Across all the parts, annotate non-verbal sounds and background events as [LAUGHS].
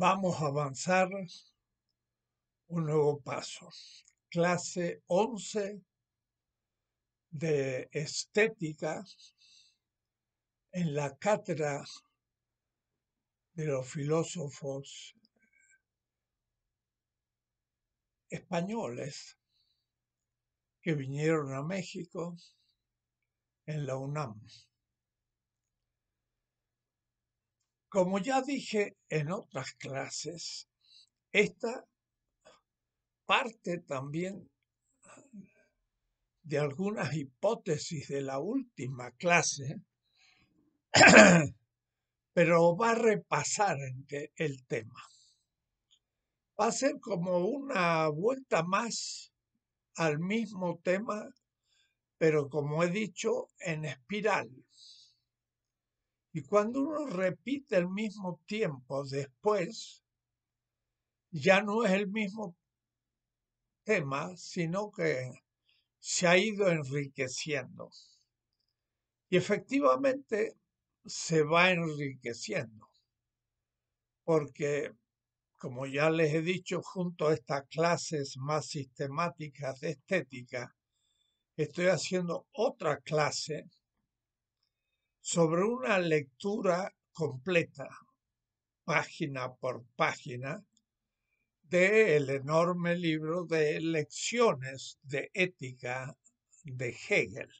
vamos a avanzar un nuevo paso. Clase 11 de estética en la cátedra de los filósofos españoles que vinieron a México en la UNAM. Como ya dije en otras clases, esta parte también de algunas hipótesis de la última clase, [COUGHS] pero va a repasar el tema. Va a ser como una vuelta más al mismo tema, pero como he dicho, en espiral. Y cuando uno repite el mismo tiempo después, ya no es el mismo tema, sino que se ha ido enriqueciendo. Y efectivamente se va enriqueciendo, porque, como ya les he dicho, junto a estas clases más sistemáticas de estética, estoy haciendo otra clase sobre una lectura completa, página por página, del el enorme libro de lecciones de ética de Hegel.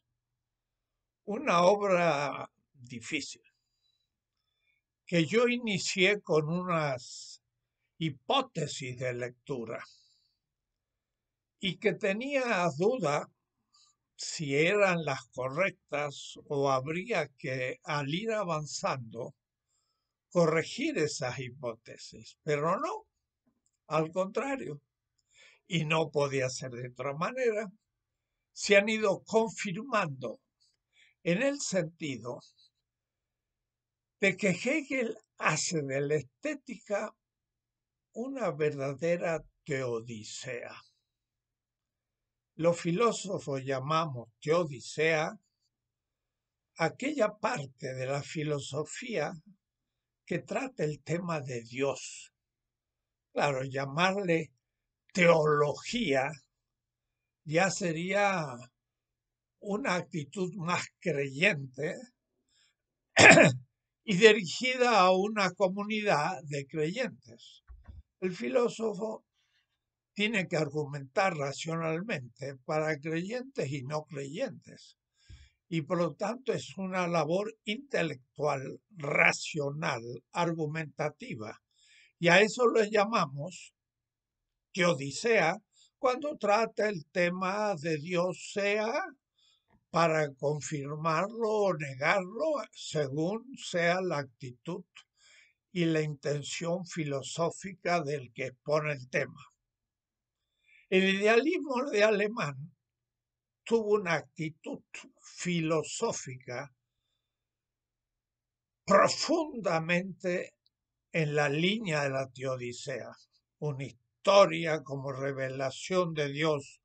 Una obra difícil, que yo inicié con unas hipótesis de lectura y que tenía duda si eran las correctas o habría que, al ir avanzando, corregir esas hipótesis. Pero no, al contrario. Y no podía ser de otra manera. Se han ido confirmando en el sentido de que Hegel hace de la estética una verdadera teodicea los filósofos llamamos teodicea aquella parte de la filosofía que trata el tema de Dios. Claro, llamarle teología ya sería una actitud más creyente y dirigida a una comunidad de creyentes. El filósofo tiene que argumentar racionalmente para creyentes y no creyentes. Y por lo tanto es una labor intelectual, racional, argumentativa. Y a eso le llamamos teodicea cuando trata el tema de Dios sea para confirmarlo o negarlo según sea la actitud y la intención filosófica del que expone el tema. El idealismo de Alemán tuvo una actitud filosófica profundamente en la línea de la teodicea, una historia como revelación de Dios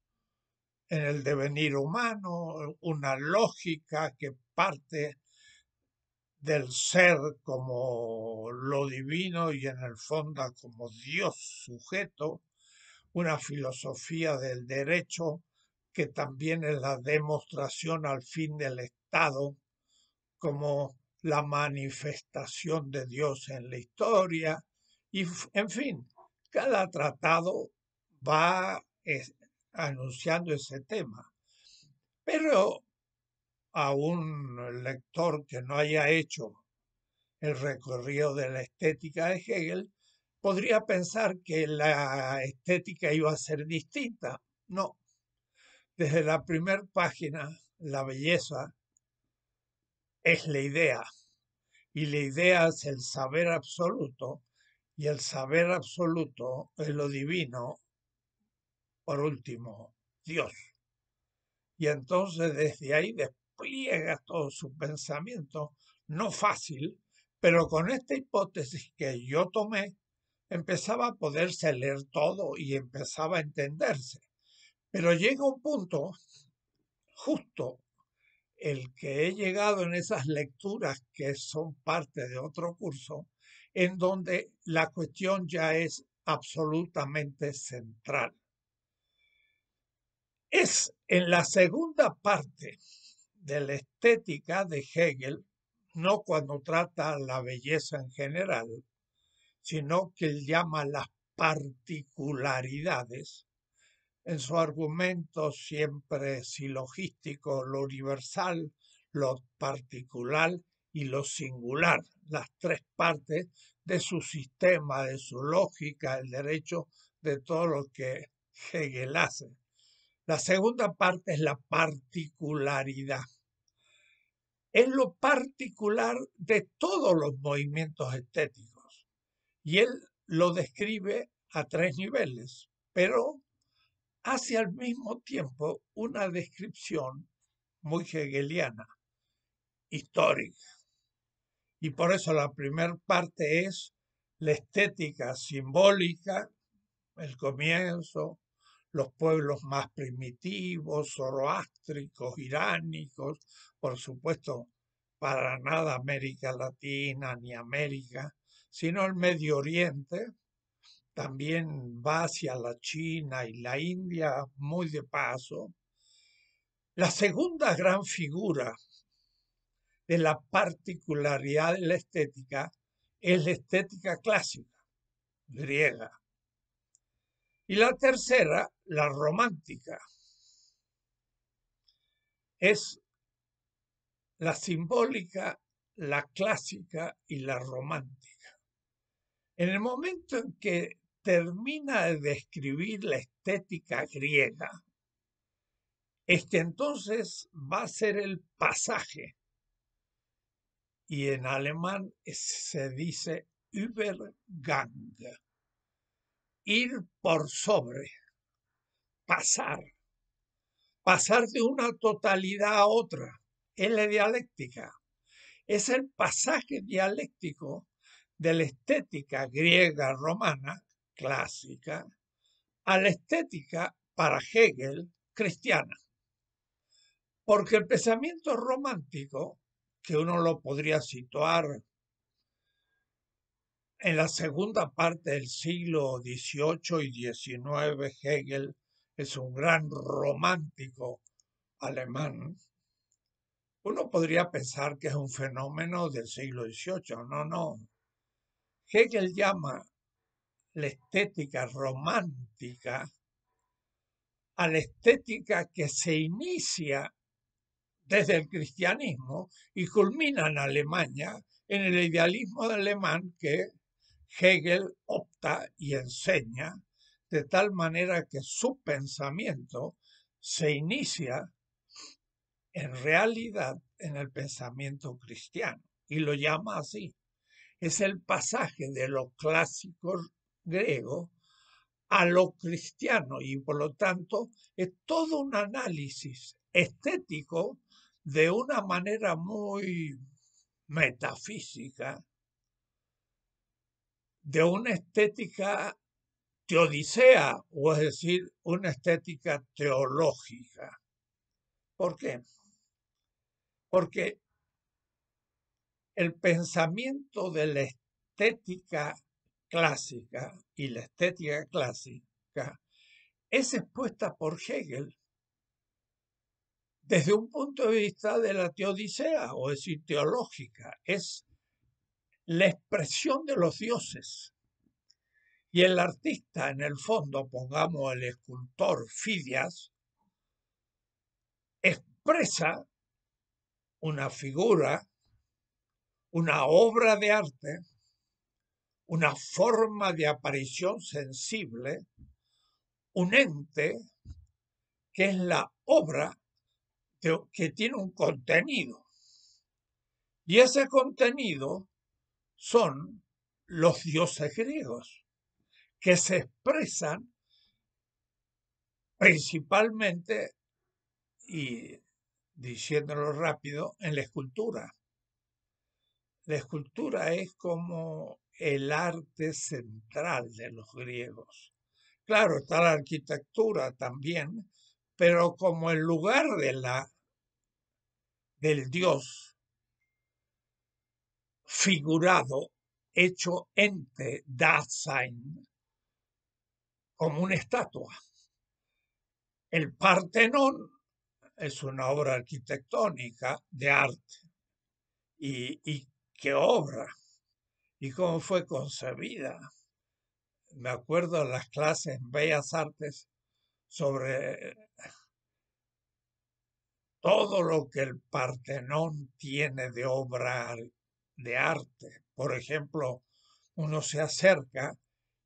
en el devenir humano, una lógica que parte del ser como lo divino y en el fondo como Dios sujeto, una filosofía del derecho que también es la demostración al fin del Estado como la manifestación de Dios en la historia y en fin, cada tratado va anunciando ese tema. Pero a un lector que no haya hecho el recorrido de la estética de Hegel, podría pensar que la estética iba a ser distinta. No. Desde la primera página, la belleza es la idea. Y la idea es el saber absoluto. Y el saber absoluto es lo divino. Por último, Dios. Y entonces desde ahí despliega todo su pensamiento. No fácil, pero con esta hipótesis que yo tomé, empezaba a poderse leer todo y empezaba a entenderse. Pero llega un punto, justo el que he llegado en esas lecturas que son parte de otro curso, en donde la cuestión ya es absolutamente central. Es en la segunda parte de la estética de Hegel, no cuando trata la belleza en general, sino que él llama las particularidades. En su argumento siempre silogístico, lo universal, lo particular y lo singular, las tres partes de su sistema, de su lógica, el derecho de todo lo que Hegel hace. La segunda parte es la particularidad. Es lo particular de todos los movimientos estéticos y él lo describe a tres niveles, pero hace al mismo tiempo una descripción muy hegeliana, histórica. Y por eso la primera parte es la estética simbólica, el comienzo, los pueblos más primitivos, zoroástricos, iránicos, por supuesto, para nada América Latina ni América, sino el Medio Oriente, también va hacia la China y la India muy de paso. La segunda gran figura de la particularidad de la estética es la estética clásica, griega. Y la tercera, la romántica. Es la simbólica, la clásica y la romántica. En el momento en que termina de describir la estética griega, es que entonces va a ser el pasaje. Y en alemán se dice Übergang, ir por sobre, pasar, pasar de una totalidad a otra, es la dialéctica. Es el pasaje dialéctico de la estética griega romana clásica a la estética para Hegel cristiana. Porque el pensamiento romántico, que uno lo podría situar en la segunda parte del siglo XVIII y XIX, Hegel es un gran romántico alemán, uno podría pensar que es un fenómeno del siglo XVIII. No, no, Hegel llama la estética romántica a la estética que se inicia desde el cristianismo y culmina en Alemania en el idealismo de alemán que Hegel opta y enseña de tal manera que su pensamiento se inicia en realidad en el pensamiento cristiano y lo llama así, es el pasaje de lo clásico griego a lo cristiano y por lo tanto es todo un análisis estético de una manera muy metafísica, de una estética teodicea, o es decir, una estética teológica. ¿Por qué? Porque el pensamiento de la estética clásica y la estética clásica es expuesta por Hegel desde un punto de vista de la teodicea, o es decir, teológica, es la expresión de los dioses. Y el artista, en el fondo, pongamos al escultor Fidias, expresa una figura una obra de arte, una forma de aparición sensible, un ente que es la obra que tiene un contenido. Y ese contenido son los dioses griegos, que se expresan principalmente, y diciéndolo rápido, en la escultura. La escultura es como el arte central de los griegos. Claro, está la arquitectura también, pero como el lugar de la, del dios figurado, hecho ente, Dasein, como una estatua. El Partenón es una obra arquitectónica de arte y, y qué obra y cómo fue concebida. Me acuerdo de las clases en Bellas Artes sobre todo lo que el Partenón tiene de obra de arte. Por ejemplo, uno se acerca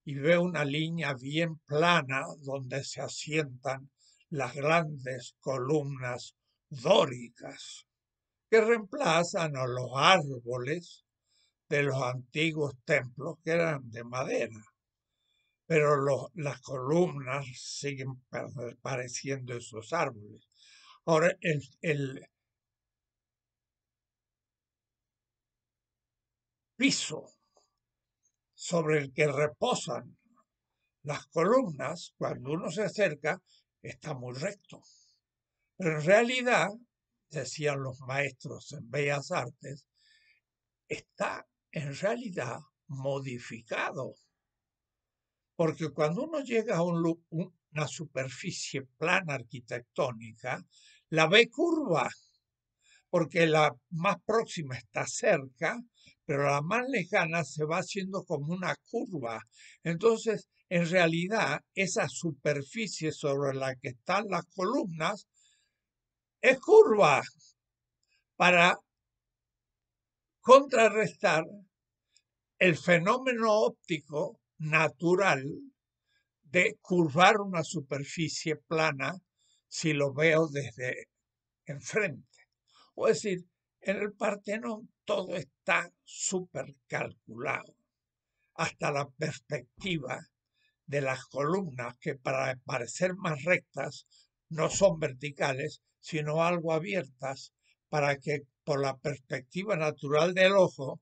y ve una línea bien plana donde se asientan las grandes columnas dóricas que reemplazan a los árboles de los antiguos templos que eran de madera. Pero las columnas siguen pareciendo esos árboles. Ahora, el, el piso sobre el que reposan las columnas, cuando uno se acerca, está muy recto. Pero en realidad decían los maestros en Bellas Artes, está en realidad modificado. Porque cuando uno llega a una superficie plana arquitectónica, la ve curva, porque la más próxima está cerca, pero la más lejana se va haciendo como una curva. Entonces, en realidad, esa superficie sobre la que están las columnas es curva para contrarrestar el fenómeno óptico natural de curvar una superficie plana si lo veo desde enfrente. O es decir, en el Partenón todo está supercalculado, hasta la perspectiva de las columnas que para parecer más rectas no son verticales, sino algo abiertas para que por la perspectiva natural del ojo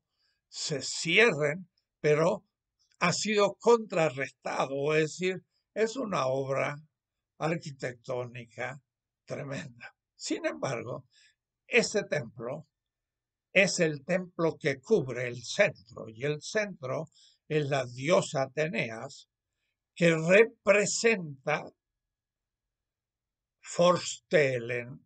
se cierren, pero ha sido contrarrestado, es decir, es una obra arquitectónica tremenda. Sin embargo, ese templo es el templo que cubre el centro y el centro es la diosa Ateneas que representa Forstelen,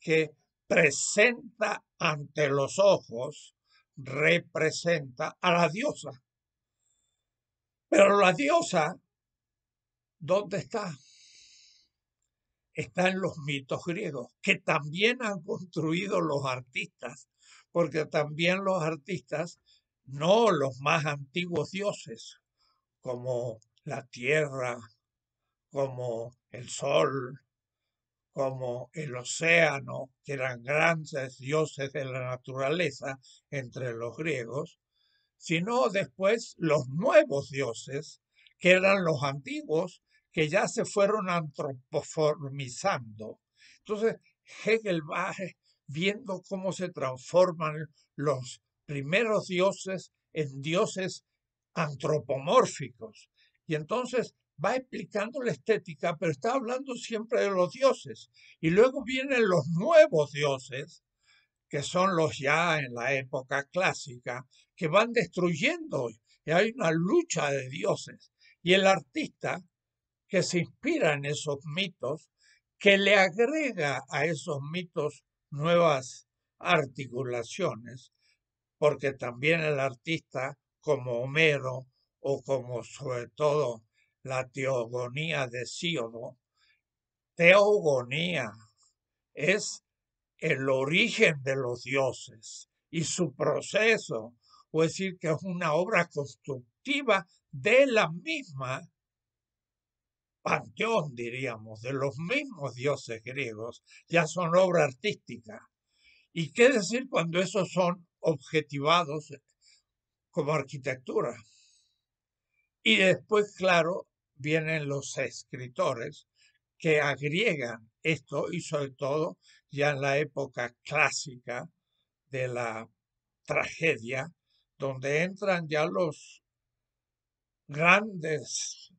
que presenta ante los ojos, representa a la diosa. Pero la diosa, ¿dónde está? Está en los mitos griegos, que también han construido los artistas, porque también los artistas, no los más antiguos dioses, como la tierra, como el sol, como el océano, que eran grandes dioses de la naturaleza entre los griegos, sino después los nuevos dioses, que eran los antiguos, que ya se fueron antropoformizando. Entonces, Hegel va viendo cómo se transforman los primeros dioses en dioses antropomórficos. Y entonces va explicando la estética, pero está hablando siempre de los dioses. Y luego vienen los nuevos dioses, que son los ya en la época clásica, que van destruyendo. Y hay una lucha de dioses. Y el artista que se inspira en esos mitos, que le agrega a esos mitos nuevas articulaciones, porque también el artista, como Homero o como sobre todo la teogonía de Síodo. Teogonía es el origen de los dioses y su proceso, o decir que es una obra constructiva de la misma panteón, diríamos, de los mismos dioses griegos, ya son obra artística. ¿Y qué decir cuando esos son objetivados como arquitectura? Y después, claro, vienen los escritores que agregan esto y sobre todo ya en la época clásica de la tragedia, donde entran ya los grandes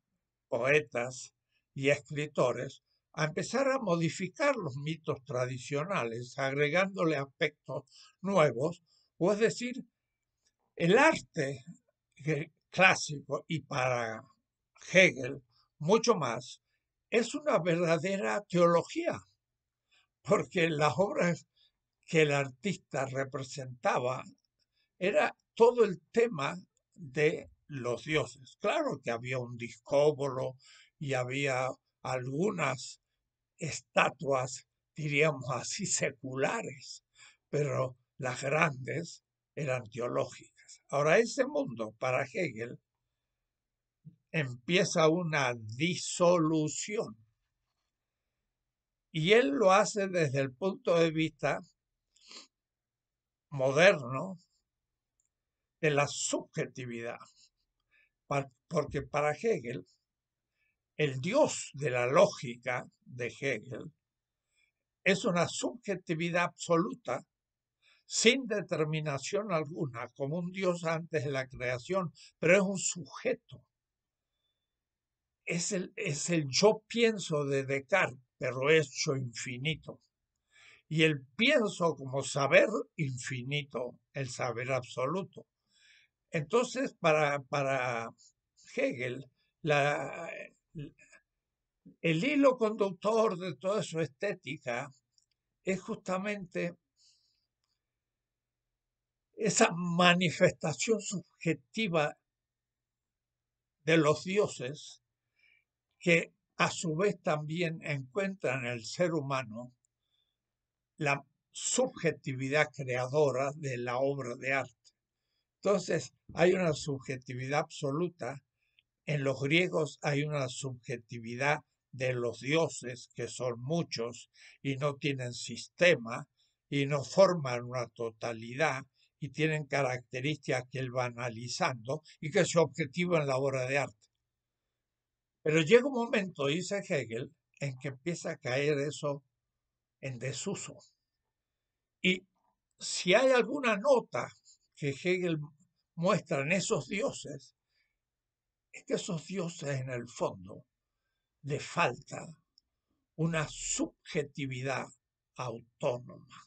poetas y escritores a empezar a modificar los mitos tradicionales, agregándole aspectos nuevos, o es decir, el arte eh, clásico y para Hegel, mucho más, es una verdadera teología, porque las obras que el artista representaba era todo el tema de los dioses. Claro que había un discóbolo y había algunas estatuas, diríamos así, seculares, pero las grandes eran teológicas. Ahora, ese mundo para Hegel empieza una disolución. Y él lo hace desde el punto de vista moderno de la subjetividad, porque para Hegel, el dios de la lógica de Hegel es una subjetividad absoluta, sin determinación alguna, como un dios antes de la creación, pero es un sujeto es el, es el yo pienso de Descartes, pero hecho infinito. Y el pienso como saber infinito, el saber absoluto. Entonces, para, para Hegel, la, el hilo conductor de toda su estética es justamente esa manifestación subjetiva de los dioses que a su vez también encuentran en el ser humano la subjetividad creadora de la obra de arte. Entonces, hay una subjetividad absoluta. En los griegos hay una subjetividad de los dioses, que son muchos y no tienen sistema y no forman una totalidad y tienen características que él va analizando y que se objetivo en la obra de arte. Pero llega un momento, dice Hegel, en que empieza a caer eso en desuso. Y si hay alguna nota que Hegel muestra en esos dioses, es que esos dioses en el fondo le falta una subjetividad autónoma.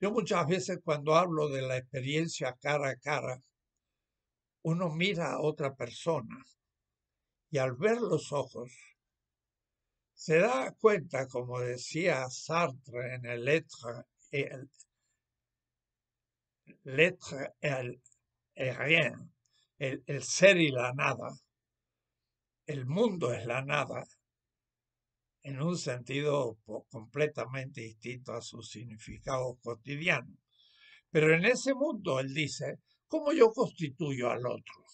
Yo muchas veces cuando hablo de la experiencia cara a cara, uno mira a otra persona y al ver los ojos, se da cuenta, como decía Sartre en el Lettre, el, rien, el, el ser y la nada, el mundo es la nada, en un sentido completamente distinto a su significado cotidiano. Pero en ese mundo, él dice, ¿cómo yo constituyo al otro?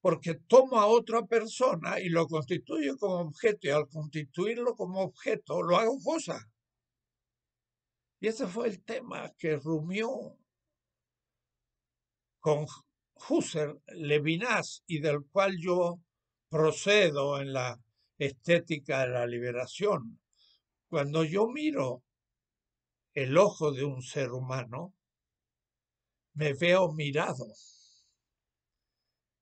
porque tomo a otra persona y lo constituyo como objeto y al constituirlo como objeto lo hago cosa. Y ese fue el tema que rumió con Husserl, Levinas y del cual yo procedo en la estética de la liberación. Cuando yo miro el ojo de un ser humano, me veo mirado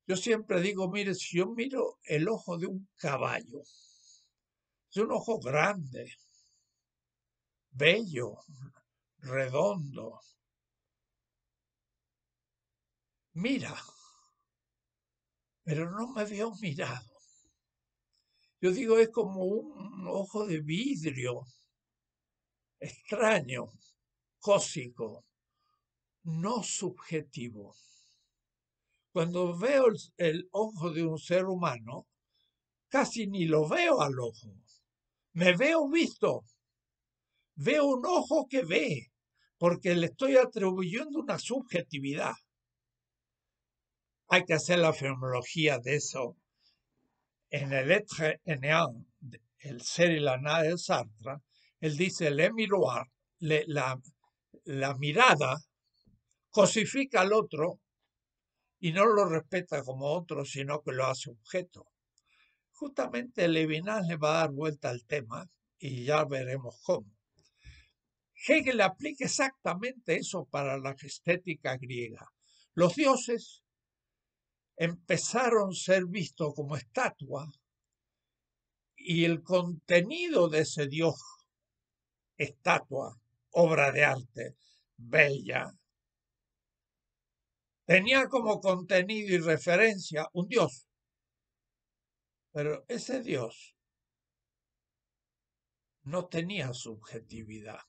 yo siempre digo, mire, si yo miro el ojo de un caballo, es un ojo grande, bello, redondo. Mira, pero no me veo mirado. Yo digo, es como un ojo de vidrio, extraño, cósico, no subjetivo. Cuando veo el, ojo de un ser humano, casi ni lo veo al ojo. Me veo visto. Veo un ojo que ve, porque le estoy atribuyendo una subjetividad. Hay que hacer la fenomenología de eso. En el Enean, el ser y la nada de Sartre, él dice, le miroir, la, la mirada cosifica al otro y no lo respeta como otro, sino que lo hace objeto. Justamente Levinas le va a dar vuelta al tema y ya veremos cómo. Hegel aplica exactamente eso para la estética griega. Los dioses empezaron a ser vistos como estatua y el contenido de ese dios estatua, obra de arte, bella, tenía como contenido y referencia un Dios. Pero ese Dios no tenía subjetividad,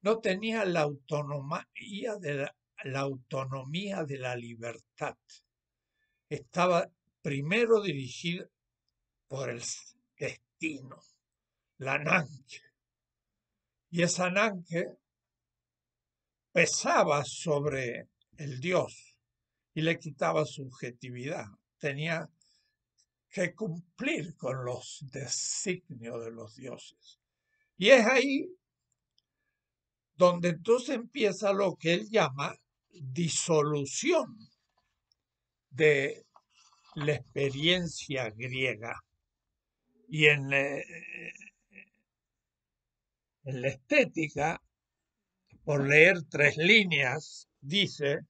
no tenía la autonomía de la, autonomía de la libertad. Estaba primero dirigido por el destino, la nanque. Y esa nanque pesaba sobre el Dios y le quitaba subjetividad. Tenía que cumplir con los designios de los dioses. Y es ahí donde entonces empieza lo que él llama disolución de la experiencia griega. Y en, eh, en la estética, por leer tres líneas dice,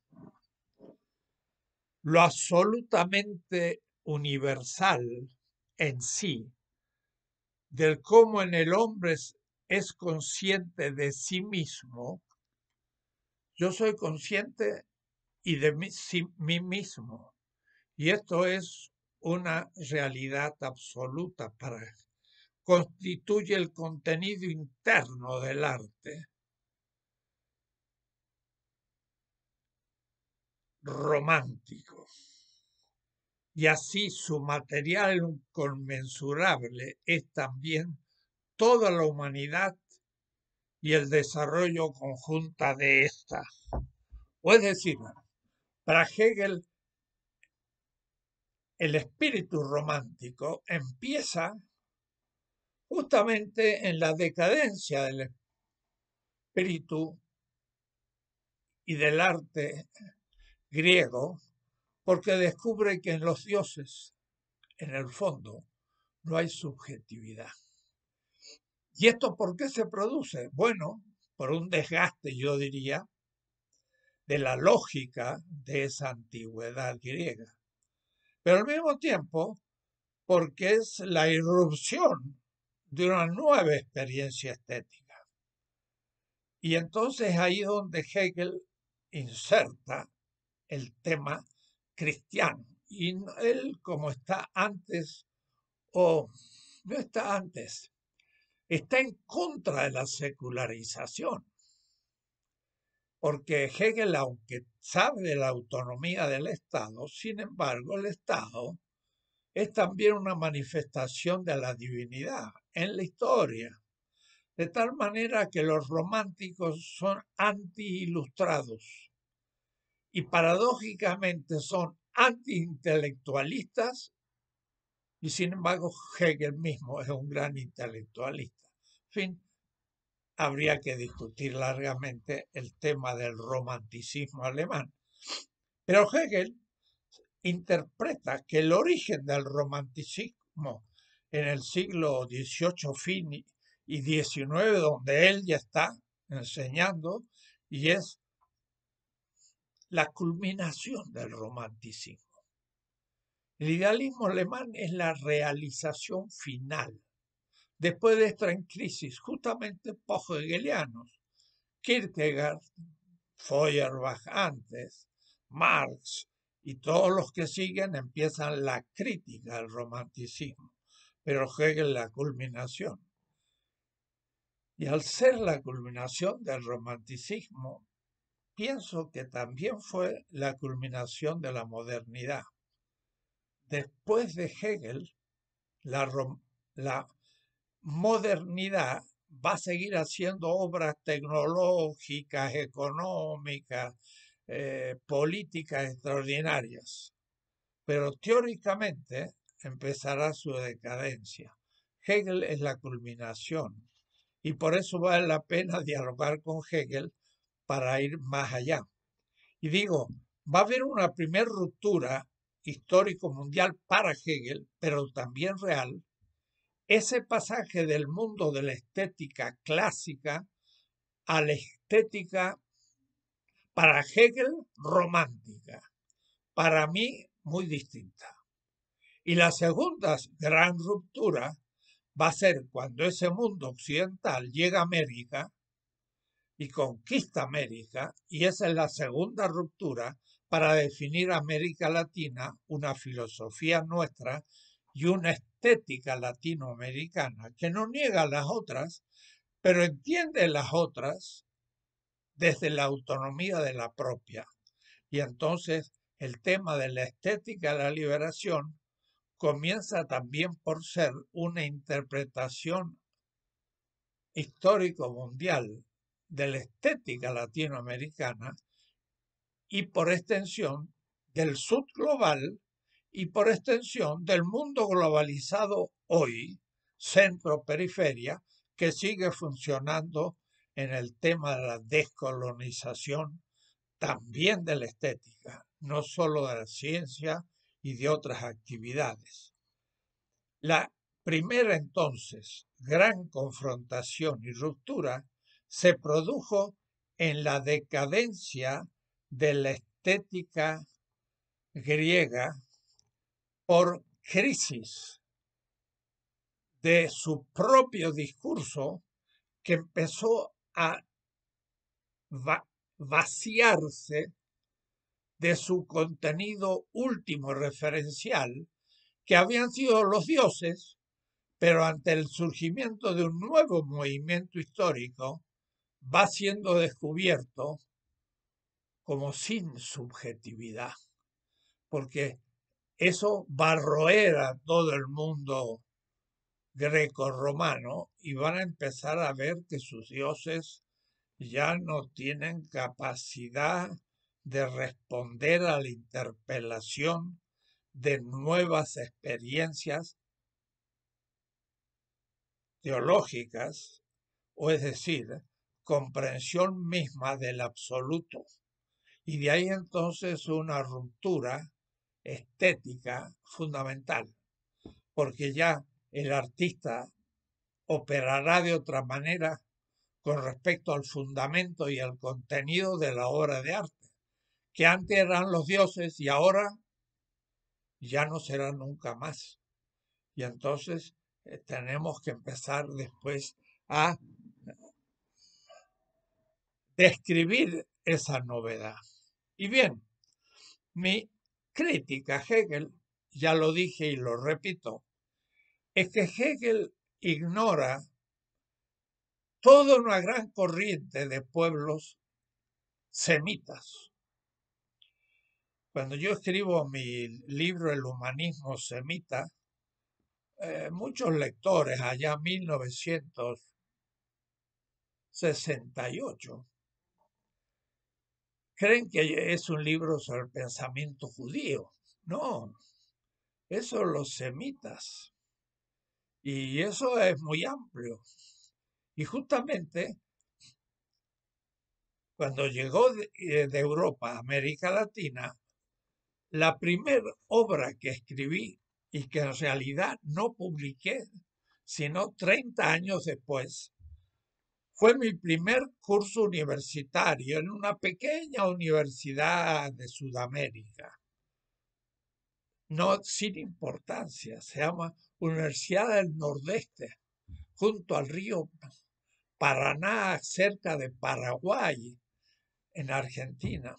lo absolutamente universal en sí, del cómo en el hombre es, consciente de sí mismo, yo soy consciente y de mí, mí mismo. Y esto es una realidad absoluta para constituye el contenido interno del arte romántico. Y así su material inconmensurable es también toda la humanidad y el desarrollo conjunta de ésta. O es decir, para Hegel, el espíritu romántico empieza justamente en la decadencia del espíritu y del arte griego, porque descubre que en los dioses, en el fondo, no hay subjetividad. ¿Y esto por qué se produce? Bueno, por un desgaste, yo diría, de la lógica de esa antigüedad griega. Pero al mismo tiempo, porque es la irrupción de una nueva experiencia estética. Y entonces ahí es donde Hegel inserta el tema cristiano. Y él, como está antes, o no está antes, está en contra de la secularización. Porque Hegel, aunque sabe de la autonomía del Estado, sin embargo, el Estado es también una manifestación de la divinidad en la historia. De tal manera que los románticos son anti-ilustrados y paradójicamente son antiintelectualistas y sin embargo Hegel mismo es un gran intelectualista. En fin, habría que discutir largamente el tema del romanticismo alemán. Pero Hegel interpreta que el origen del romanticismo en el siglo XVIII fin y XIX, donde él ya está enseñando, y es la culminación del romanticismo. El idealismo alemán es la realización final, después de esta crisis justamente post-hegelianos, Kierkegaard, Feuerbach antes, Marx y todos los que siguen empiezan la crítica al romanticismo, pero Hegel la culminación. Y al ser la culminación del romanticismo, pienso que también fue la culminación de la modernidad. Después de Hegel, la, modernidad va a seguir haciendo obras tecnológicas, económicas, eh, políticas extraordinarias, pero teóricamente empezará su decadencia. Hegel es la culminación y por eso vale la pena dialogar con Hegel para ir más allá. Y digo, va a haber una primera ruptura histórico-mundial para Hegel, pero también real, ese pasaje del mundo de la estética clásica a la estética para Hegel romántica, para mí muy distinta. Y la segunda gran ruptura va a ser cuando ese mundo occidental llega a América y conquista América, y esa es la segunda ruptura para definir América Latina, una filosofía nuestra y una estética latinoamericana que no niega las otras, pero entiende las otras desde la autonomía de la propia. Y entonces el tema de la estética de la liberación comienza también por ser una interpretación histórico mundial de la estética latinoamericana y por extensión del sur global y por extensión del mundo globalizado hoy, centro-periferia, que sigue funcionando en el tema de la descolonización también de la estética, no solo de la ciencia y de otras actividades. La primera entonces gran confrontación y ruptura se produjo en la decadencia de la estética griega por crisis de su propio discurso que empezó a vaciarse de su contenido último referencial, que habían sido los dioses, pero ante el surgimiento de un nuevo movimiento histórico, va siendo descubierto como sin subjetividad, porque eso va roer a todo el mundo greco-romano y van a empezar a ver que sus dioses ya no tienen capacidad de responder a la interpelación de nuevas experiencias teológicas, o es decir, comprensión misma del absoluto. Y de ahí entonces una ruptura estética fundamental, porque ya el artista operará de otra manera con respecto al fundamento y al contenido de la obra de arte, que antes eran los dioses y ahora ya no será nunca más. Y entonces eh, tenemos que empezar después a describir esa novedad. Y bien, mi crítica a Hegel, ya lo dije y lo repito, es que Hegel ignora toda una gran corriente de pueblos semitas. Cuando yo escribo mi libro El humanismo semita, eh, muchos lectores allá 1968 creen que es un libro sobre el pensamiento judío. No, eso los semitas. Y eso es muy amplio. Y justamente cuando llegó de, eh, Europa a América Latina, la primera obra que escribí y que en realidad no publiqué, sino 30 años después, fue mi primer curso universitario en una pequeña universidad de Sudamérica. No sin importancia, se llama Universidad del Nordeste, junto al río Paraná, cerca de Paraguay, en Argentina.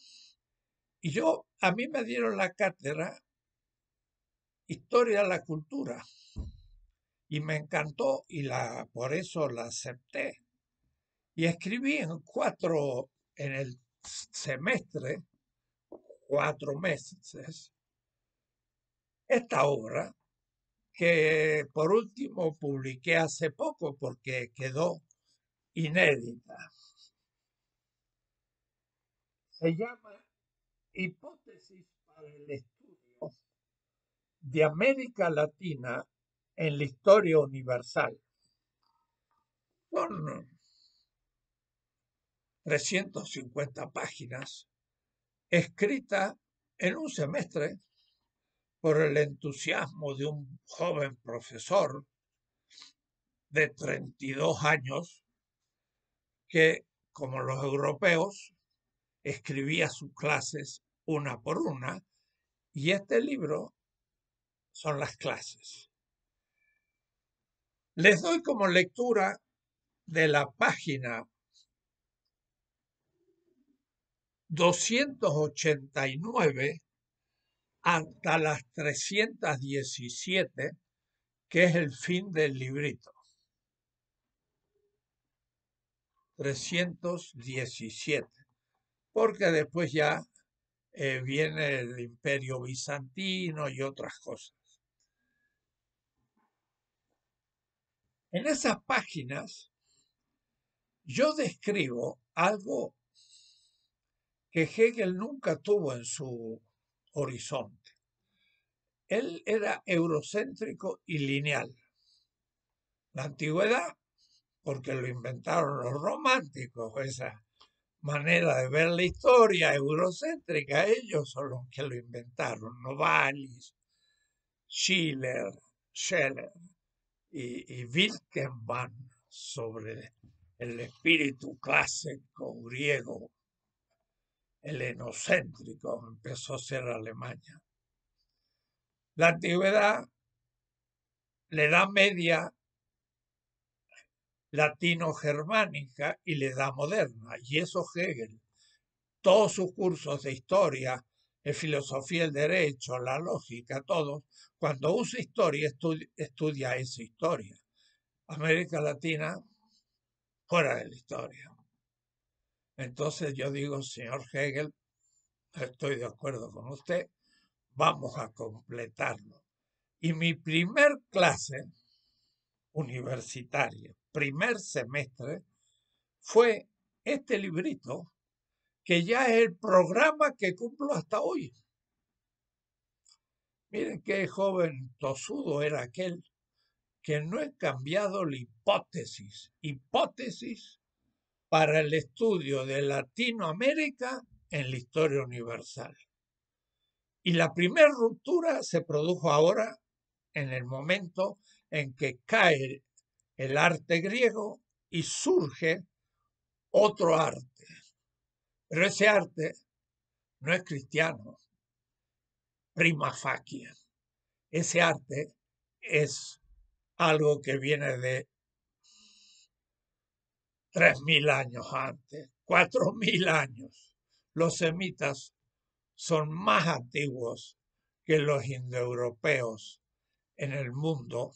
Y yo, a mí me dieron la cátedra Historia de la Cultura. Y me encantó y la, por eso la acepté. Y escribí en cuatro, en el semestre, cuatro meses, esta obra que por último publiqué hace poco porque quedó inédita. Se llama Hipótesis para el Estudio de América Latina en la Historia Universal. 350 páginas, escrita en un semestre por el entusiasmo de un joven profesor de 32 años que, como los europeos, escribía sus clases una por una y este libro son las clases. Les doy como lectura de la página 289 hasta las 317, que es el fin del librito. 317, porque después ya eh, viene el imperio bizantino y otras cosas. En esas páginas yo describo algo que Hegel nunca tuvo en su horizonte. Él era eurocéntrico y lineal. La antigüedad, porque lo inventaron los románticos, esa manera de ver la historia eurocéntrica, ellos son los que lo inventaron, Novalis, Schiller, Scheller y, y sobre el espíritu clásico griego el enocéntrico empezó a ser Alemania. La antigüedad, le edad media latino-germánica y la edad moderna, y eso Hegel. Todos sus cursos de historia, de filosofía, el derecho, la lógica, todos, cuando usa historia, estudia, estudia esa historia. América Latina, fuera de la historia. Entonces yo digo, señor Hegel, estoy de acuerdo con usted, vamos a completarlo. Y mi primer clase universitaria, primer semestre, fue este librito, que ya es el programa que cumplo hasta hoy. Miren qué joven tosudo era aquel, que no he cambiado la hipótesis. Hipótesis para el estudio de Latinoamérica en la historia universal. Y la primera ruptura se produjo ahora en el momento en que cae el arte griego y surge otro arte. Pero ese arte no es cristiano, prima facie. Ese arte es algo que viene de 3.000 mil años antes, cuatro mil años. Los semitas son más antiguos que los indoeuropeos en el mundo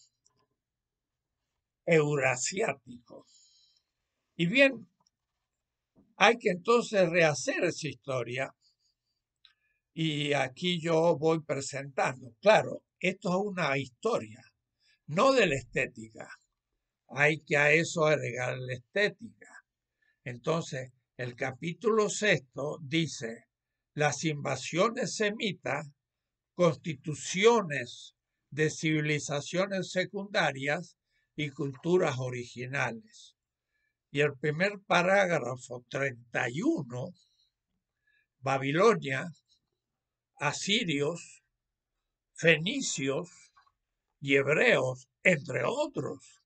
eurasiático. Y bien, hay que entonces rehacer esa historia y aquí yo voy presentando. Claro, esto es una historia, no de la estética, hay que a eso la estética. Entonces, el capítulo sexto dice, las invasiones semitas, constituciones de civilizaciones secundarias y culturas originales. Y el primer parágrafo 31, Babilonia, asirios, fenicios y hebreos, entre otros,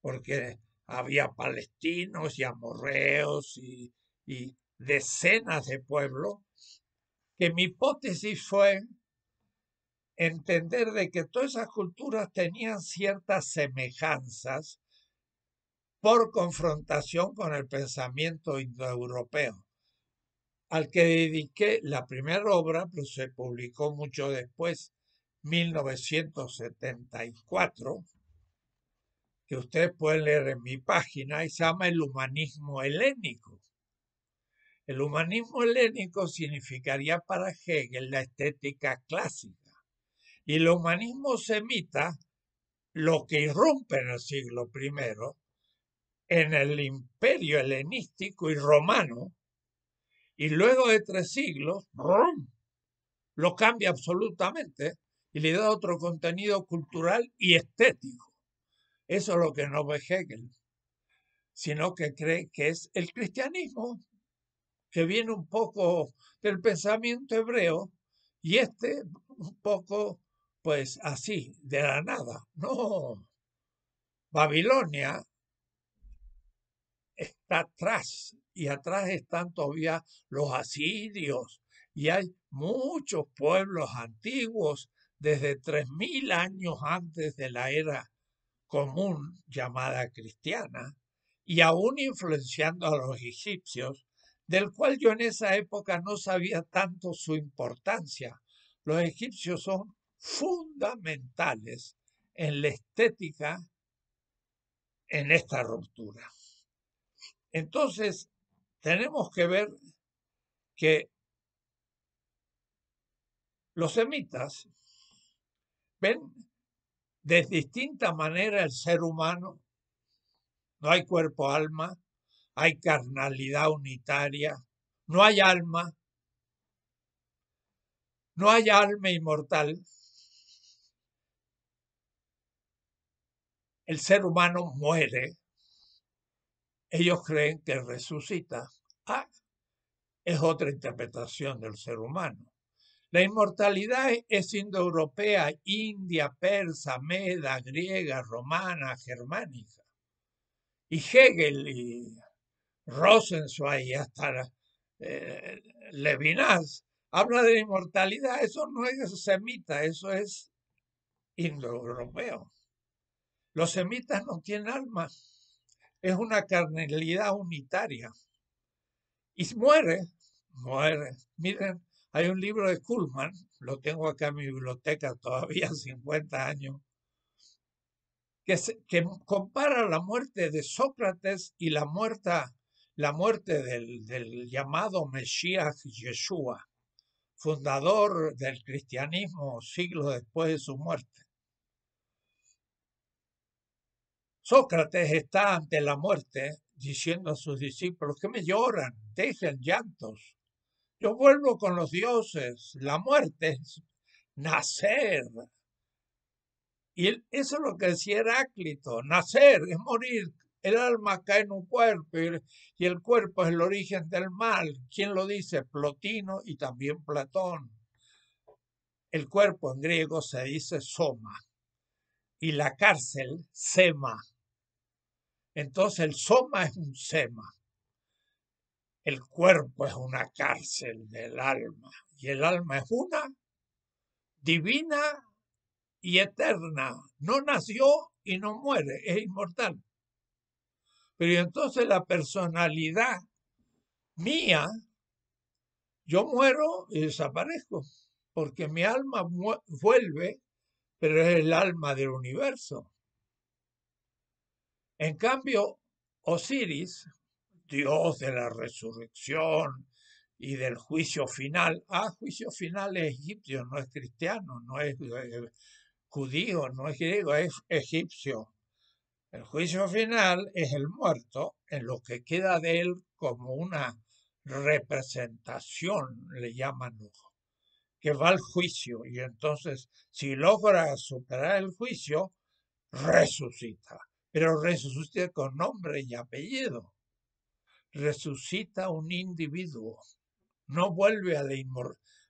porque había palestinos y amorreos y, decenas de pueblos, que mi hipótesis fue entender de que todas esas culturas tenían ciertas semejanzas por confrontación con el pensamiento indoeuropeo, al que dediqué la primera obra, pero se publicó mucho después, 1974, que ustedes pueden leer en mi página y se llama el humanismo helénico. El humanismo helénico significaría para Hegel la estética clásica y el humanismo semita lo que irrumpe en el siglo I en el imperio helenístico y romano y luego de tres siglos lo cambia absolutamente y le da otro contenido cultural y estético. Eso es lo que no ve Hegel, sino que cree que es el cristianismo, que viene un poco del pensamiento hebreo y este un poco, pues así, de la nada. No, Babilonia está atrás y atrás están todavía los asirios y hay muchos pueblos antiguos desde 3.000 años antes de la era común llamada cristiana, y aún influenciando a los egipcios, del cual yo en esa época no sabía tanto su importancia. Los egipcios son fundamentales en la estética en esta ruptura. Entonces, tenemos que ver que los semitas ven de distinta manera el ser humano. No hay cuerpo-alma, hay carnalidad unitaria, no hay alma, no hay alma inmortal. El ser humano muere, ellos creen que resucita. Ah, es otra interpretación del ser humano. La inmortalidad es indoeuropea, india, persa, meda, griega, romana, germánica. Y Hegel y Rosenzweig hasta eh, Levinas habla de inmortalidad. Eso no es semita, eso es indoeuropeo. Los semitas no tienen alma, es una carnalidad unitaria. Y muere, muere. Miren, hay un libro de Kuhlman, lo tengo acá en mi biblioteca todavía 50 [LAUGHS] años, que, compara la muerte de Sócrates y la, la muerte del, del llamado Mesías Yeshua, fundador del cristianismo siglos después de su muerte. Sócrates está ante la muerte diciendo a sus discípulos que me lloran, dejen llantos, yo vuelvo con los dioses, la muerte es nacer. Y eso es lo que decía Heráclito, nacer es morir, el alma cae en un cuerpo y el cuerpo es el origen del mal. ¿Quién lo dice? Plotino y también Platón. El cuerpo en griego se dice soma y la cárcel sema. Entonces el soma es un sema. El cuerpo es una cárcel del alma y el alma es una, divina y eterna. No nació y no muere, es inmortal. Pero entonces la personalidad mía, yo muero y desaparezco, porque mi alma vuelve, pero es el alma del universo. En cambio, Osiris, Dios de la resurrección y del juicio final. Ah, juicio final es egipcio, no es cristiano, no es eh, judío, no es griego, es egipcio. El juicio final es el muerto, en lo que queda de él como una representación, le llaman, que va al juicio y entonces si logra superar el juicio, resucita, pero resucita con nombre y apellido resucita un individuo, no vuelve a la,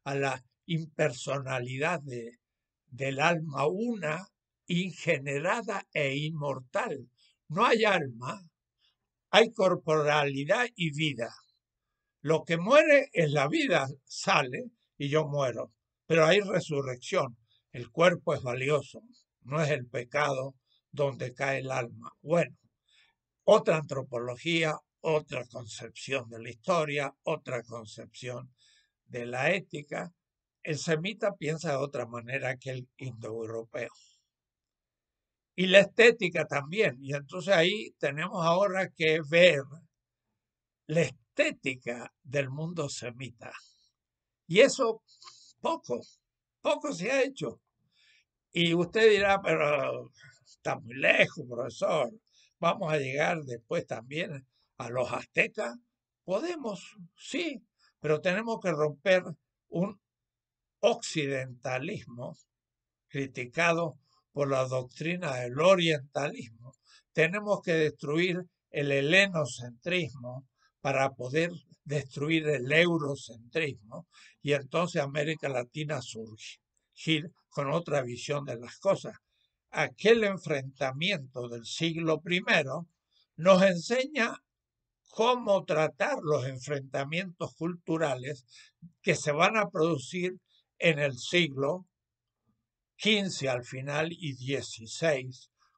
a la impersonalidad de, del alma una, ingenerada e inmortal. No hay alma, hay corporalidad y vida. Lo que muere es la vida, sale y yo muero, pero hay resurrección. El cuerpo es valioso, no es el pecado donde cae el alma. Bueno, otra antropología, otra concepción de la historia, otra concepción de la ética. El semita piensa de otra manera que el indoeuropeo. Y la estética también. Y entonces ahí tenemos ahora que ver la estética del mundo semita. Y eso poco, poco se ha hecho. Y usted dirá, pero está muy lejos, profesor. Vamos a llegar después también a los aztecas? Podemos, sí, pero tenemos que romper un occidentalismo criticado por la doctrina del orientalismo. Tenemos que destruir el helenocentrismo para poder destruir el eurocentrismo y entonces América Latina surge con otra visión de las cosas. Aquel enfrentamiento del siglo I nos enseña cómo tratar los enfrentamientos culturales que se van a producir en el siglo XV al final y XVI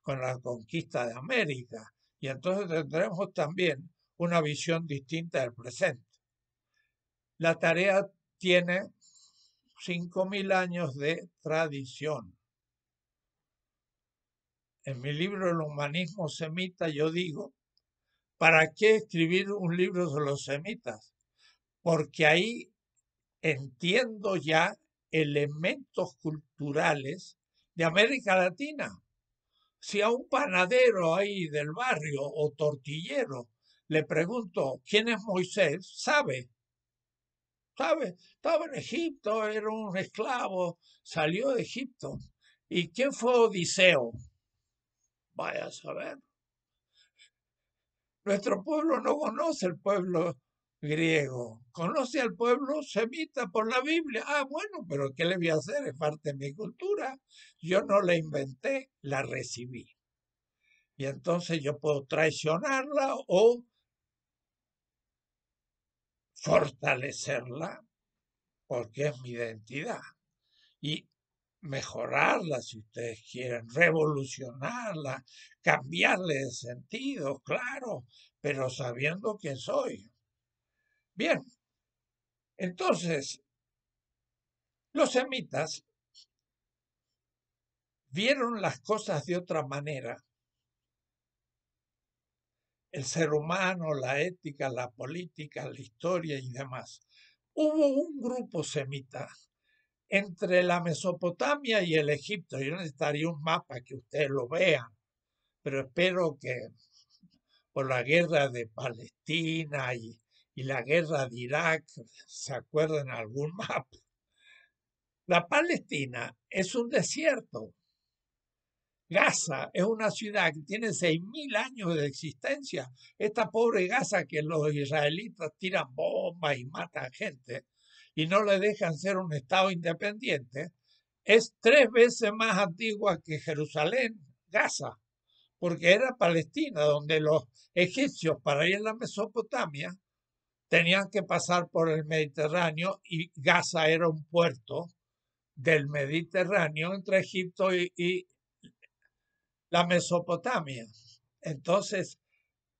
con la conquista de América. Y entonces tendremos también una visión distinta del presente. La tarea tiene 5.000 años de tradición. En mi libro El humanismo semita yo digo ¿Para qué escribir un libro de los semitas? Porque ahí entiendo ya elementos culturales de América Latina. Si a un panadero ahí del barrio o tortillero le pregunto quién es Moisés, sabe. Sabe, estaba en Egipto, era un esclavo, salió de Egipto. ¿Y quién fue Odiseo? Vaya a saber nuestro pueblo no conoce el pueblo griego, conoce al pueblo semita por la Biblia. Ah, bueno, pero ¿qué le voy a hacer? Es parte de mi cultura. Yo no la inventé, la recibí. Y entonces yo puedo traicionarla o fortalecerla porque es mi identidad. Y mejorarla si ustedes quieren, revolucionarla, cambiarle de sentido, claro, pero sabiendo quién soy. Bien, entonces, los semitas vieron las cosas de otra manera. El ser humano, la ética, la política, la historia y demás. Hubo un grupo semita entre la Mesopotamia y el Egipto. Yo necesitaría un mapa que ustedes lo vean, pero espero que por la guerra de Palestina y, y la guerra de Irak se acuerden algún [LAUGHS] mapa. La Palestina es un desierto. Gaza es una ciudad que tiene 6.000 años de existencia. Esta pobre Gaza que los israelitas tiran bombas y matan gente, y no le dejan ser un Estado independiente, es tres veces más antigua que Jerusalén, Gaza, porque era Palestina, donde los egipcios para ir a la Mesopotamia tenían que pasar por el Mediterráneo y Gaza era un puerto del Mediterráneo entre Egipto y, y la Mesopotamia. Entonces,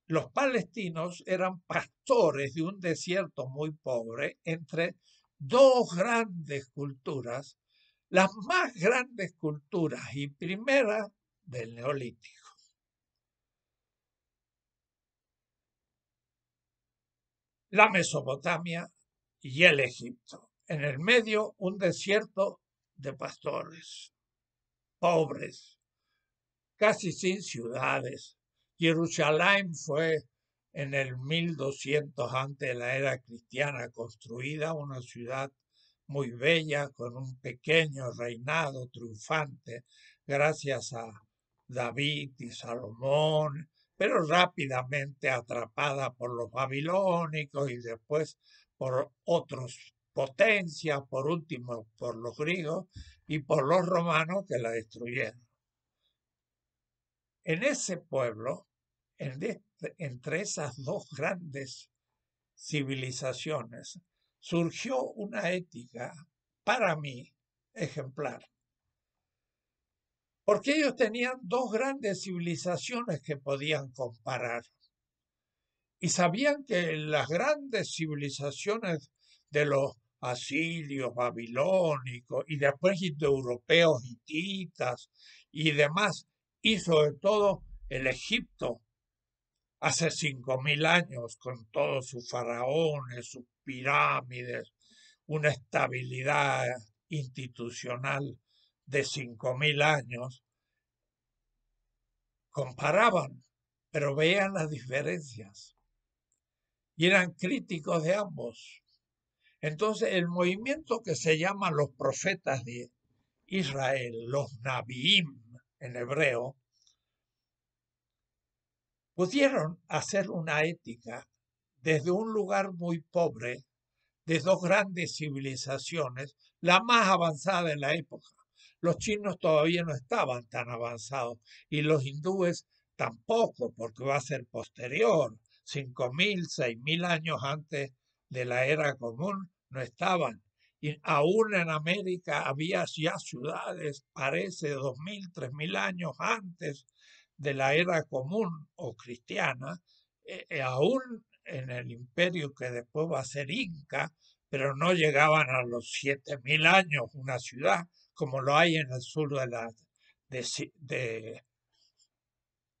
los palestinos eran pastores de un desierto muy pobre entre dos grandes culturas, las más grandes culturas y primeras del neolítico. La Mesopotamia y el Egipto. En el medio un desierto de pastores, pobres, casi sin ciudades. Jerusalén fue en el 1200 antes de la era cristiana, construida una ciudad muy bella con un pequeño reinado triunfante gracias a David y Salomón, pero rápidamente atrapada por los babilónicos y después por otros potencias, por último por los griegos y por los romanos que la destruyeron. En ese pueblo, en entre esas dos grandes civilizaciones surgió una ética, para mí, ejemplar. Porque ellos tenían dos grandes civilizaciones que podían comparar. Y sabían que las grandes civilizaciones de los asirios, babilónicos y después europeos hititas y demás, y sobre todo el Egipto hace cinco mil años con todos sus faraones, sus pirámides, una estabilidad institucional de cinco mil años, comparaban, pero veían las diferencias y eran críticos de ambos. Entonces el movimiento que se llama los profetas de Israel, los Nabiim en hebreo, pudieron hacer una ética desde un lugar muy pobre de dos grandes civilizaciones, la más avanzada en la época. Los chinos todavía no estaban tan avanzados y los hindúes tampoco, porque va a ser posterior, 5.000, 6.000 años antes de la era común, no estaban. Y aún en América había ya ciudades, parece, 2.000, 3.000 años antes de la era común o cristiana, eh, eh, aún en el imperio que después va a ser Inca, pero no llegaban a los 7.000 años una ciudad como lo hay en el sur de, la, de, de,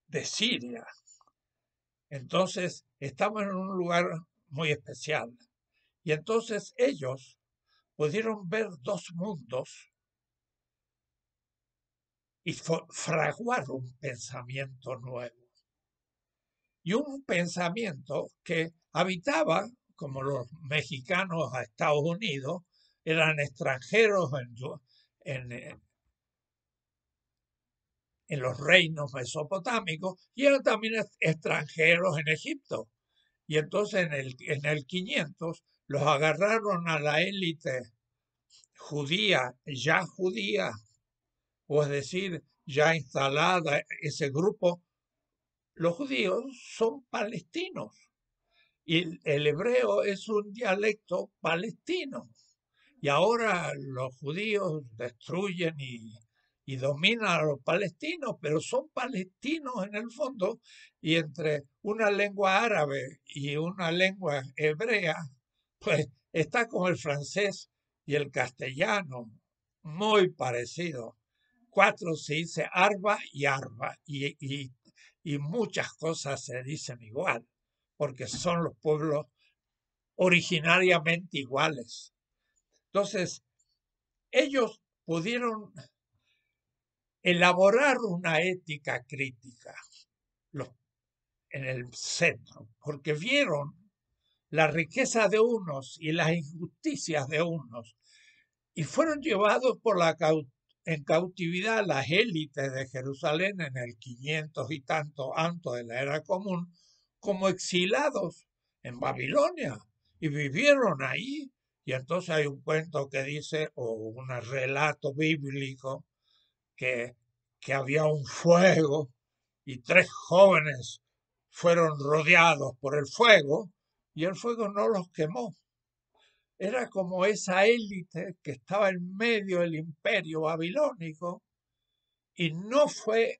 de Siria. Entonces, estamos en un lugar muy especial. Y entonces ellos pudieron ver dos mundos y fraguar un pensamiento nuevo. Y un pensamiento que habitaba, como los mexicanos a Estados Unidos, eran extranjeros en, en, en los reinos mesopotámicos y eran también extranjeros en Egipto. Y entonces en el, en el 500 los agarraron a la élite judía, ya judía, o es decir, ya instalada ese grupo, los judíos son palestinos y el hebreo es un dialecto palestino. Y ahora los judíos destruyen y, y dominan a los palestinos, pero son palestinos en el fondo y entre una lengua árabe y una lengua hebrea, pues está con el francés y el castellano muy parecido cuatro se dice arba y arba, y, y, muchas cosas se dicen igual, porque son los pueblos originariamente iguales. Entonces, ellos pudieron elaborar una ética crítica los, en el centro, porque vieron la riqueza de unos y las injusticias de unos, y fueron llevados por la en cautividad las élites de Jerusalén en el 500 y tanto antes de la era común como exilados en Babilonia y vivieron ahí. Y entonces hay un cuento que dice, o un relato bíblico, que, que había un fuego y tres jóvenes fueron rodeados por el fuego y el fuego no los quemó, era como esa élite que estaba en medio del imperio babilónico y no fue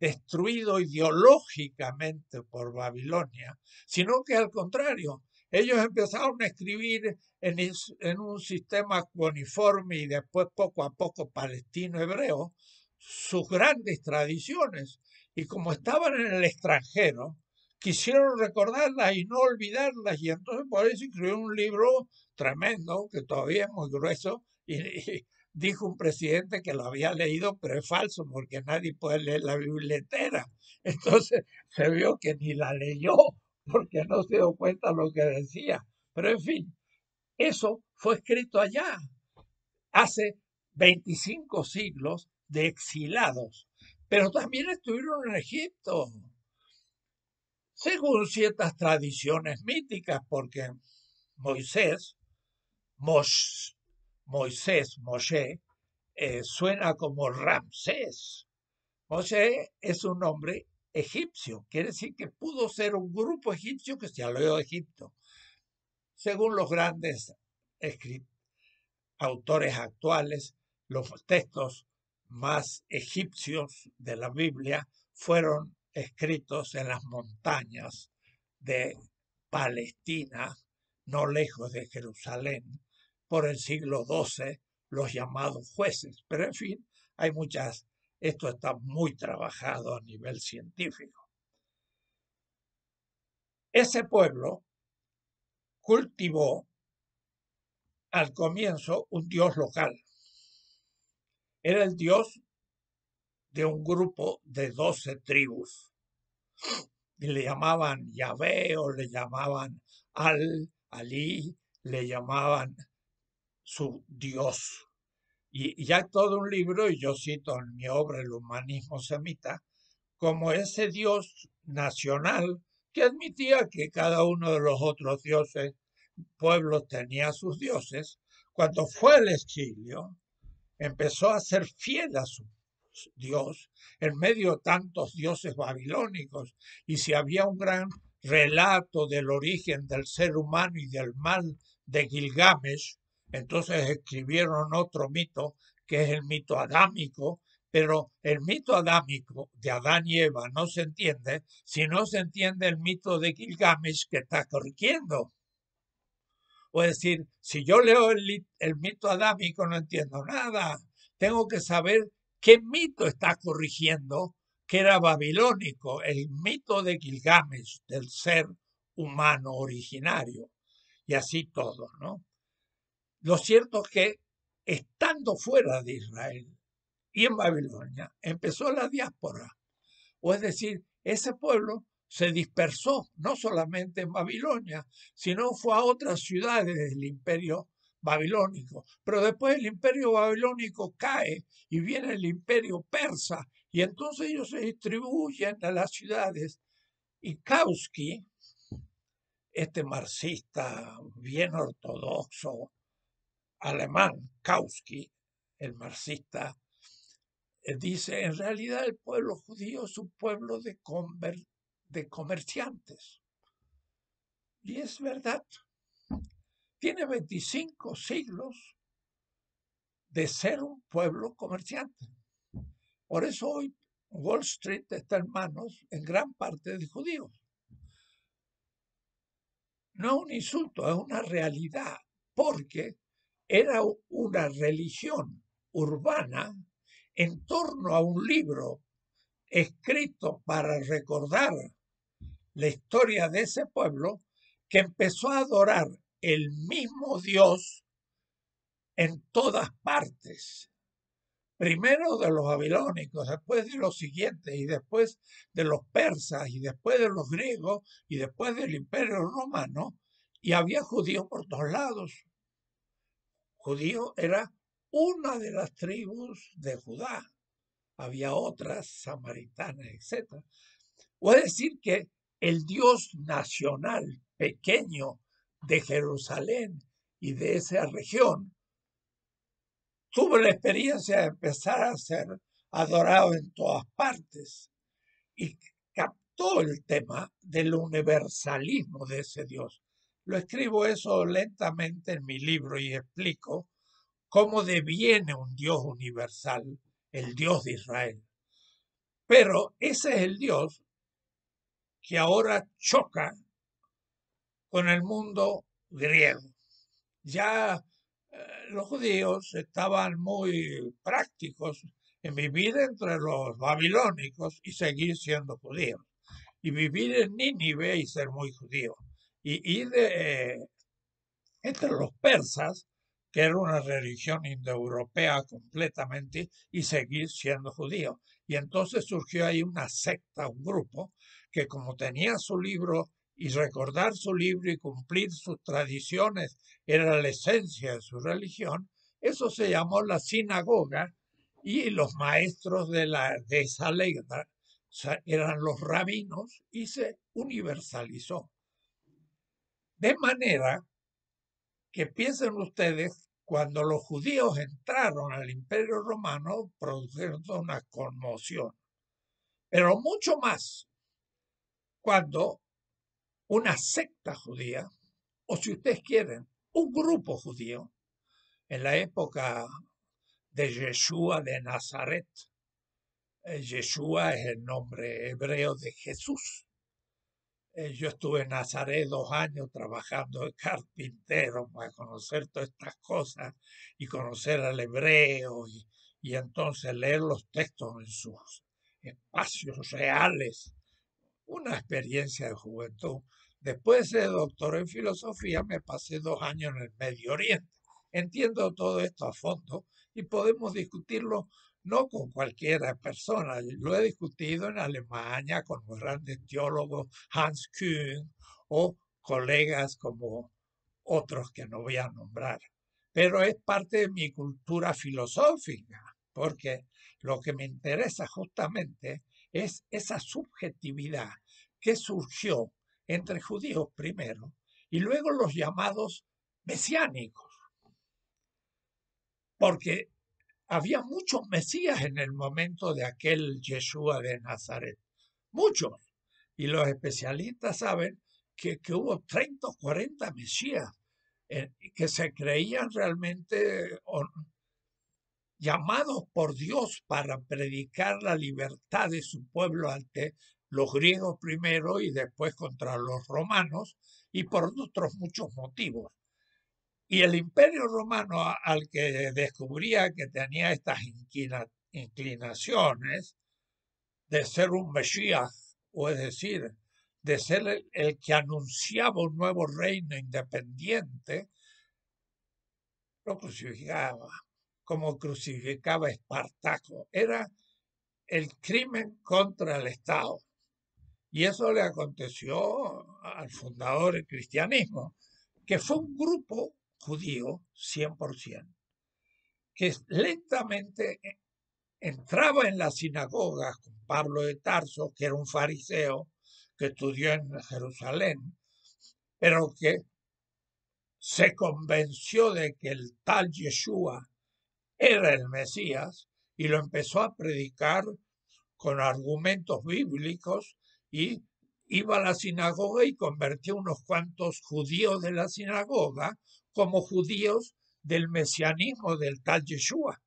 destruido ideológicamente por Babilonia, sino que al contrario, ellos empezaron a escribir en, un sistema uniforme y después poco a poco palestino-hebreo sus grandes tradiciones. Y como estaban en el extranjero, quisieron recordarlas y no olvidarlas, y entonces por eso escribió un libro tremendo, que todavía es muy grueso, y, dijo un presidente que lo había leído, pero es falso, porque nadie puede leer la biblioteca. Entonces se vio que ni la leyó, porque no se dio cuenta lo que decía. Pero en fin, eso fue escrito allá, hace 25 siglos de exilados, pero también estuvieron en Egipto según ciertas tradiciones míticas, porque Moisés, Moshe, Moisés, Moshe, eh, suena como Ramsés. Moshe es un nombre egipcio, quiere decir que pudo ser un grupo egipcio que se alojó de Egipto. Según los grandes autores actuales, los textos más egipcios de la Biblia fueron escritos en las montañas de Palestina, no lejos de Jerusalén, por el siglo XII, los llamados jueces. Pero en fin, hay muchas, esto está muy trabajado a nivel científico. Ese pueblo cultivó al comienzo un dios local. Era el dios de un grupo de doce tribus y le llamaban Yahvé o le llamaban Al, Alí, le llamaban su Dios. Y, ya todo un libro, y yo cito en mi obra El humanismo semita, como ese Dios nacional que admitía que cada uno de los otros dioses, pueblos tenía sus dioses, cuando fue al exilio, empezó a ser fiel a su Dios en medio de tantos dioses babilónicos y si había un gran relato del origen del ser humano y del mal de Gilgamesh, entonces escribieron otro mito que es el mito adámico, pero el mito adámico de Adán y Eva no se entiende si no se entiende el mito de Gilgamesh que está corrigiendo. O decir, si yo leo el, el mito adámico no entiendo nada. Tengo que saber ¿Qué mito está corrigiendo? Que era babilónico, el mito de Gilgamesh, del ser humano originario, y así todo, ¿no? Lo cierto es que estando fuera de Israel y en Babilonia, empezó la diáspora, o es decir, ese pueblo se dispersó no solamente en Babilonia, sino fue a otras ciudades del imperio babilónico. Pero después el imperio babilónico cae y viene el imperio persa y entonces ellos se distribuyen a las ciudades. Y Kautsky, este marxista bien ortodoxo alemán, Kautsky, el marxista, eh, dice, en realidad el pueblo judío es un pueblo de, de comerciantes. Y es verdad tiene 25 siglos de ser un pueblo comerciante. Por eso hoy Wall Street está en manos en gran parte de judíos. No es un insulto, es una realidad, porque era una religión urbana en torno a un libro escrito para recordar la historia de ese pueblo que empezó a adorar el mismo Dios en todas partes. Primero de los babilónicos, después de los siguientes, y después de los persas, y después de los griegos, y después del imperio romano, y había judíos por todos lados. Judío era una de las tribus de Judá, había otras samaritanas, etc. Puede decir que el Dios nacional pequeño de Jerusalén y de esa región, tuvo la experiencia de empezar a ser adorado en todas partes y captó el tema del universalismo de ese Dios. Lo escribo eso lentamente en mi libro y explico cómo deviene un Dios universal, el Dios de Israel. Pero ese es el Dios que ahora choca con el mundo griego. Ya eh, los judíos estaban muy prácticos en vivir entre los babilónicos y seguir siendo judíos, y vivir en Nínive y ser muy judío, y ir eh, entre los persas, que era una religión indoeuropea completamente, y seguir siendo judío. Y entonces surgió ahí una secta, un grupo, que como tenía su libro y recordar su libro y cumplir sus tradiciones era la esencia de su religión, eso se llamó la sinagoga y los maestros de, la, de esa ley eran los rabinos y se universalizó. De manera que piensen ustedes, cuando los judíos entraron al imperio romano, produjeron una conmoción, pero mucho más cuando una secta judía, o si ustedes quieren, un grupo judío, en la época de Yeshua de Nazaret. Eh, Yeshua es el nombre hebreo de Jesús. Eh, yo estuve en Nazaret dos años trabajando de carpintero para conocer todas estas cosas y conocer al hebreo y, y entonces leer los textos en sus espacios reales. Una experiencia de juventud Después de doctor en filosofía me pasé dos años en el Medio Oriente. Entiendo todo esto a fondo y podemos discutirlo no con cualquier persona. Lo he discutido en Alemania con los grandes teólogos Hans Kuhn o colegas como otros que no voy a nombrar. Pero es parte de mi cultura filosófica, porque lo que me interesa justamente es esa subjetividad que surgió entre judíos primero y luego los llamados mesiánicos. Porque había muchos mesías en el momento de aquel Yeshua de Nazaret, muchos. Y los especialistas saben que, hubo 30 o 40 mesías eh, que se creían realmente llamados por Dios para predicar la libertad de su pueblo ante los griegos primero y después contra los romanos y por otros muchos motivos. Y el imperio romano al que descubría que tenía estas inclinaciones de ser un Mesías, o es decir, de ser el, que anunciaba un nuevo reino independiente, lo crucificaba, como crucificaba Espartaco. Era el crimen contra el Estado. Y eso le aconteció al fundador del cristianismo, que fue un grupo judío 100%, que lentamente eh, entraba en las sinagogas con Pablo de Tarso, que era un fariseo que estudió en Jerusalén, pero que se convenció de que el tal Yeshua era el Mesías y lo empezó a predicar con argumentos bíblicos y iba a la sinagoga y convertía unos cuantos judíos de la sinagoga como judíos del mesianismo del tal Yeshua.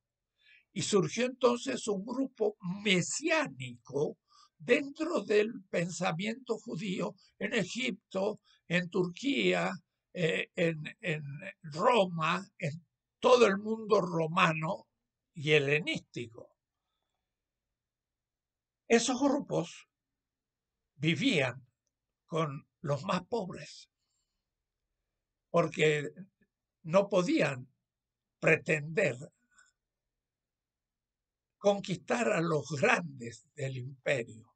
Y surgió entonces un grupo mesiánico dentro del pensamiento judío en Egipto, en Turquía, eh, en, en Roma, en todo el mundo romano y helenístico. Esos grupos vivían con los más pobres, porque no podían pretender conquistar a los grandes del imperio,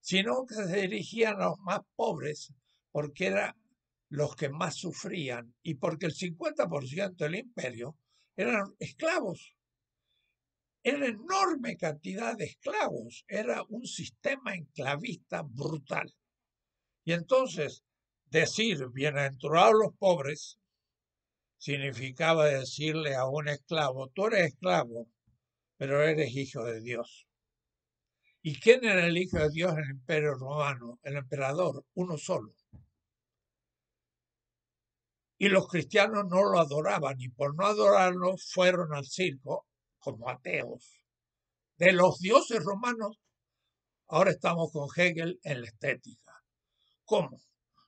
sino que se dirigían a los más pobres porque eran los que más sufrían y porque el 50% del imperio eran esclavos era enorme cantidad de esclavos, era un sistema enclavista brutal. Y entonces decir bienaventurados los pobres significaba decirle a un esclavo, tú eres esclavo, pero eres hijo de Dios. ¿Y quién era el hijo de Dios en el imperio romano? El emperador, uno solo. Y los cristianos no lo adoraban y por no adorarlo fueron al circo como ateos de los dioses romanos, ahora estamos con Hegel en la estética. ¿Cómo?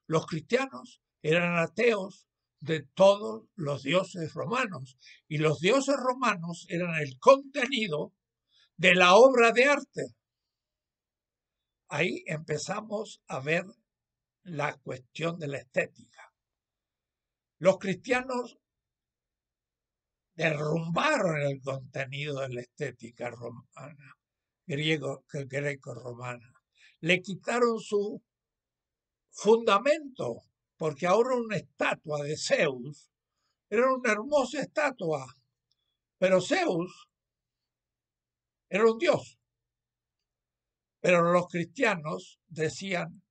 Los cristianos eran ateos de todos los dioses romanos y los dioses romanos eran el contenido de la obra de arte. Ahí empezamos a ver la cuestión de la estética. Los cristianos derrumbaron el contenido de la estética romana, griego, greco-romana. Le quitaron su fundamento, porque ahora una estatua de Zeus era una hermosa estatua, pero Zeus era un dios. Pero los cristianos decían,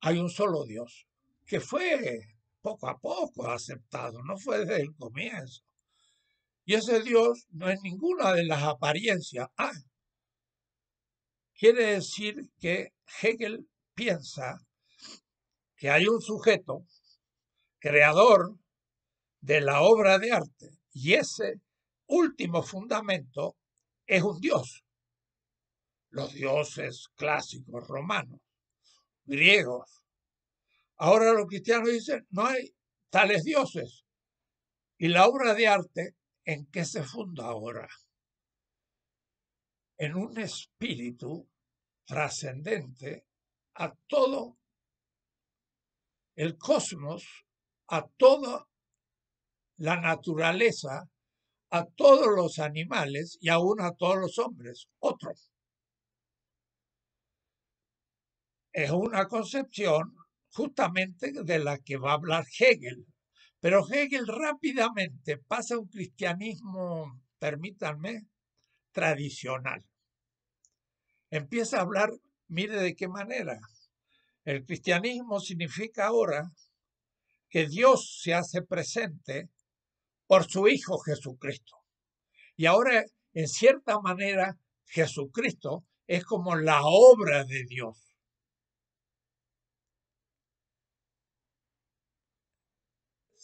hay un solo dios, que fue poco a poco aceptado, no fue desde el comienzo. Y ese Dios no es ninguna de las apariencias. Ah, quiere decir que Hegel piensa que hay un sujeto creador de la obra de arte y ese último fundamento es un dios. Los dioses clásicos romanos, griegos. Ahora los cristianos dicen, no hay tales dioses. Y la obra de arte en qué se funda ahora. En un espíritu trascendente a todo el cosmos, a toda la naturaleza, a todos los animales y aún a todos los hombres, Otro. Es una concepción justamente de la que va a hablar Hegel pero Hegel rápidamente pasa a un cristianismo, permítanme, tradicional. Empieza a hablar, mire de qué manera. El cristianismo significa ahora que Dios se hace presente por su Hijo Jesucristo. Y ahora, en cierta manera, Jesucristo es como la obra de Dios.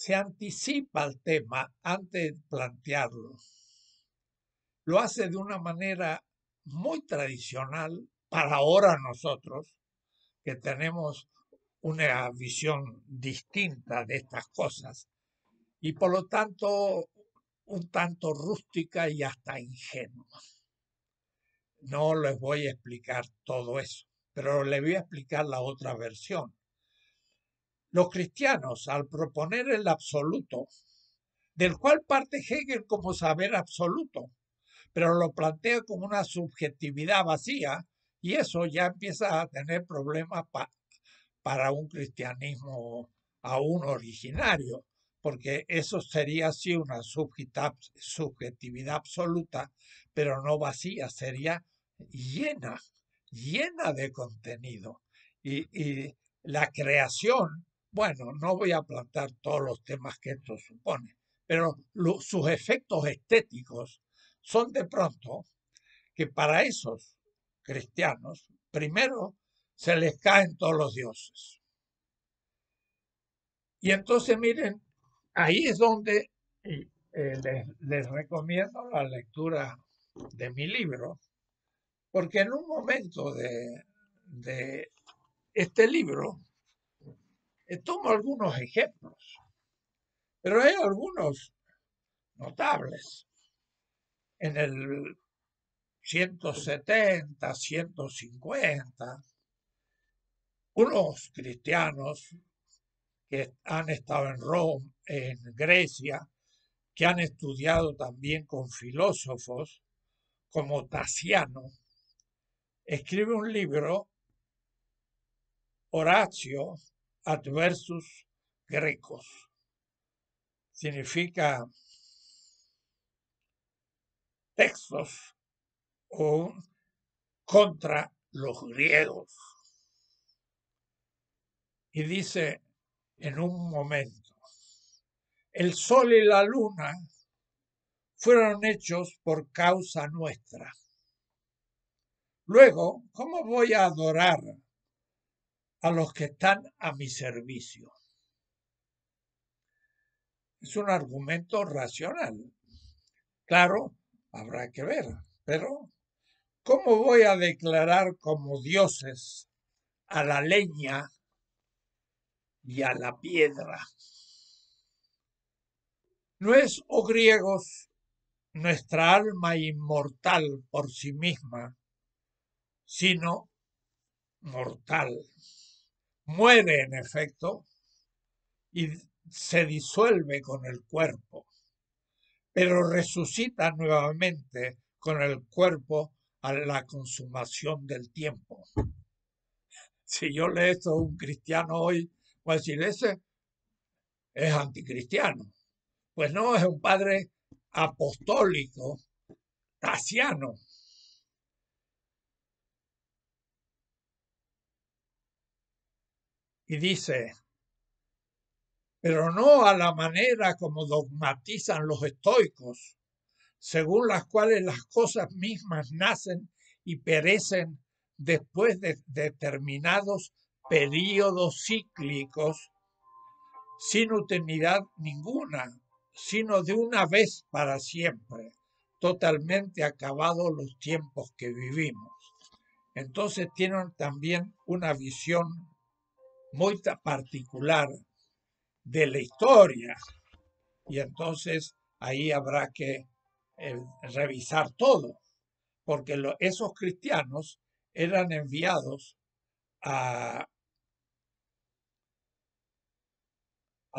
se anticipa al tema antes de plantearlo. Lo hace de una manera muy tradicional para ahora nosotros, que tenemos una visión distinta de estas cosas y por lo tanto un tanto rústica y hasta ingenua. No les voy a explicar todo eso, pero les voy a explicar la otra versión, los cristianos, al proponer el absoluto, del cual parte Hegel como saber absoluto, pero lo plantea como una subjetividad vacía, y eso ya empieza a tener problemas para un cristianismo aún originario, porque eso sería sí una subjetividad absoluta, pero no vacía, sería llena, llena de contenido. y la creación bueno, no voy a plantar todos los temas que esto supone, pero sus efectos estéticos son de pronto que para esos cristianos, primero se les caen todos los dioses. Y entonces miren, ahí es donde eh, les, recomiendo la lectura de mi libro, porque en un momento de, de este libro, eh, tomo algunos ejemplos, pero hay algunos notables. En el 170, 150, unos cristianos que han estado en Roma, en Grecia, que han estudiado también con filósofos como Tasiano, escribe un libro, Horacio, adversus grecos. Significa textos o contra los griegos. Y dice en un momento, el sol y la luna fueron hechos por causa nuestra. Luego, ¿cómo voy a adorar a los que están a mi servicio. Es un argumento racional. Claro, habrá que ver, pero ¿cómo voy a declarar como dioses a la leña y a la piedra? No es, oh griegos, nuestra alma inmortal por sí misma, sino mortal muere en efecto y se disuelve con el cuerpo, pero resucita nuevamente con el cuerpo a la consumación del tiempo. Si yo leo esto a un cristiano hoy, pues a decir, ese es anticristiano. Pues no, es un padre apostólico, tasiano, y dice, pero no a la manera como dogmatizan los estoicos, según las cuales las cosas mismas nacen y perecen después de determinados periodos cíclicos sin utilidad ninguna, sino de una vez para siempre, totalmente acabados los tiempos que vivimos. Entonces tienen también una visión muy particular de la historia y entonces ahí habrá que eh, revisar todo, porque esos cristianos eran enviados a,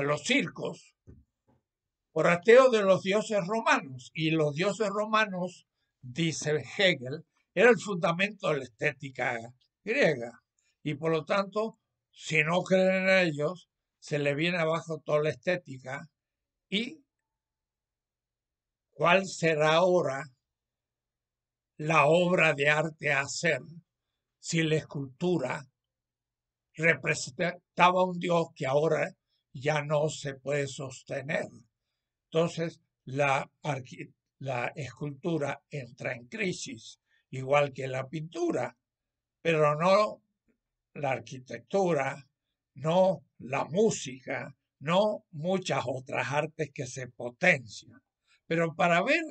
los circos por ateo de los dioses romanos. Y los dioses romanos, dice Hegel, era el fundamento de la estética griega. Y por lo tanto, si no creen en ellos, se le viene abajo toda la estética y cuál será ahora la obra de arte a hacer si la escultura representaba un Dios que ahora ya no se puede sostener. Entonces, la, la escultura entra en crisis, igual que la pintura, pero no la arquitectura, no la música, no muchas otras artes que se potencian. Pero para ver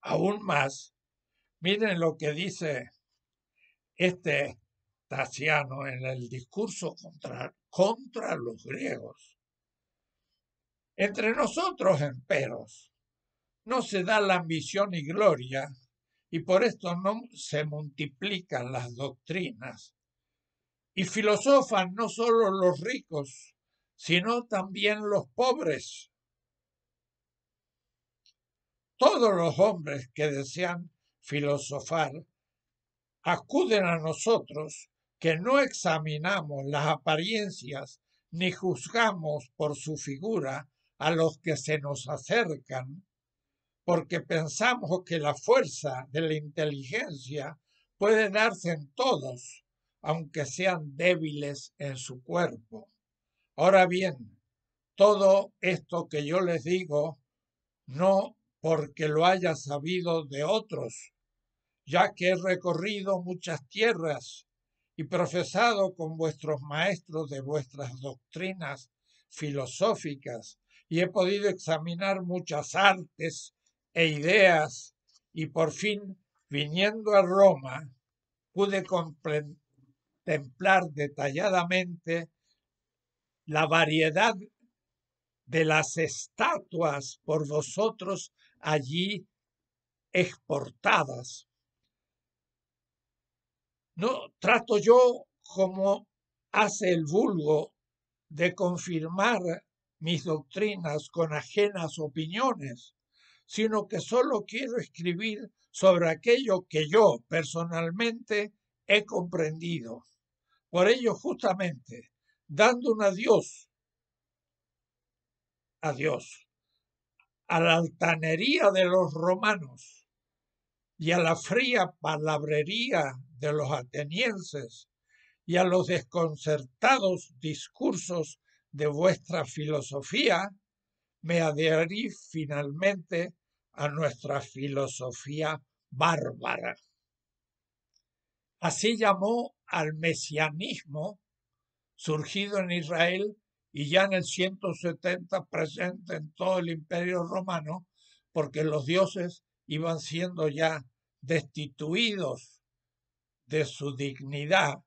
aún más, miren lo que dice este Taciano en el discurso contra, contra los griegos. Entre nosotros, emperos, no se da la ambición y gloria y por esto no se multiplican las doctrinas. Y filosofan no solo los ricos, sino también los pobres. Todos los hombres que desean filosofar acuden a nosotros que no examinamos las apariencias ni juzgamos por su figura a los que se nos acercan, porque pensamos que la fuerza de la inteligencia puede darse en todos, aunque sean débiles en su cuerpo. Ahora bien, todo esto que yo les digo, no porque lo haya sabido de otros, ya que he recorrido muchas tierras y profesado con vuestros maestros de vuestras doctrinas filosóficas, y he podido examinar muchas artes e ideas y por fin, viniendo a Roma, pude contemplar detalladamente la variedad de las estatuas por vosotros allí exportadas. No trato yo, como hace el vulgo, de confirmar mis doctrinas con ajenas opiniones, sino que solo quiero escribir sobre aquello que yo personalmente he comprendido. Por ello, justamente, dando un adiós, adiós, a la altanería de los romanos y a la fría palabrería de los atenienses y a los desconcertados discursos de vuestra filosofía, me adherí finalmente a nuestra filosofía bárbara. Así llamó al mesianismo surgido en Israel y ya en el 170 presente en todo el imperio romano, porque los dioses iban siendo ya destituidos de su dignidad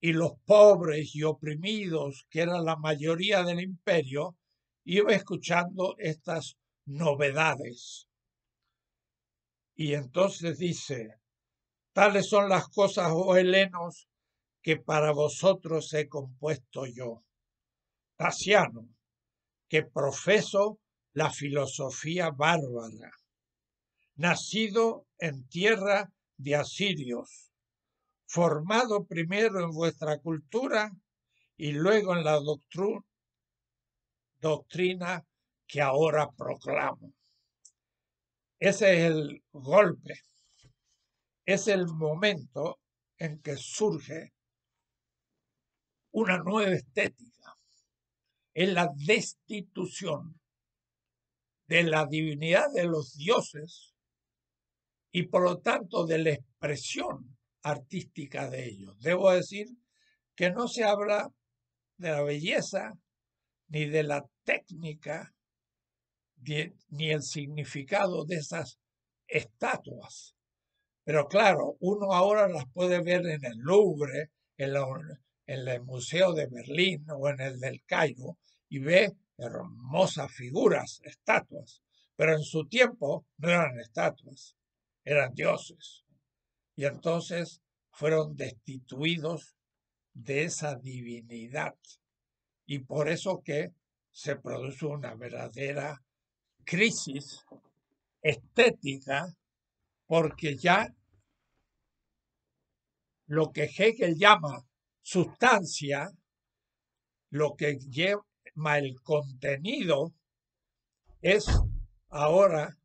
y los pobres y oprimidos, que era la mayoría del imperio, iba escuchando estas novedades. Y entonces dice, tales son las cosas, oh helenos, que para vosotros he compuesto yo. Tasiano, que profeso la filosofía bárbara, nacido en tierra de asirios, formado primero en vuestra cultura y luego en la doctrina que ahora proclamo. Ese es el golpe, es el momento en que surge una nueva estética, es la destitución de la divinidad de los dioses y por lo tanto de la expresión artística de ellos. Debo decir que no se habla de la belleza ni de la técnica ni el significado de esas estatuas. Pero claro, uno ahora las puede ver en el Louvre, en, el Museo de Berlín o en el del Cairo y ve hermosas figuras, estatuas. Pero en su tiempo no eran estatuas, eran dioses. Y entonces fueron destituidos de esa divinidad. Y por eso que se produce una verdadera crisis estética porque ya lo que Hegel llama sustancia, lo que lleva el contenido, es ahora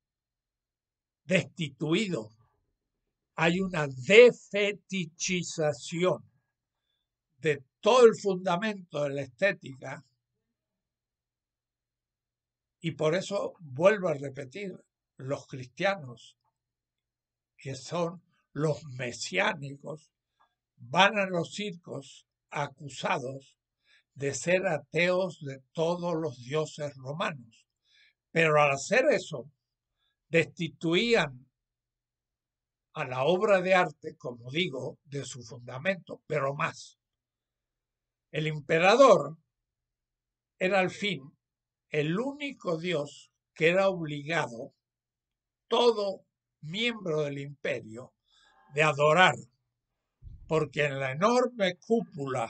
destituido. Hay una defetichización de todo el fundamento de la estética y por eso vuelvo a repetir, los cristianos, que son los mesiánicos, van a los circos acusados de ser ateos de todos los dioses romanos. Pero al hacer eso, destituían a la obra de arte, como digo, de su fundamento, pero más. El emperador era al fin el único Dios que era obligado todo miembro del imperio de adorar, porque en la enorme cúpula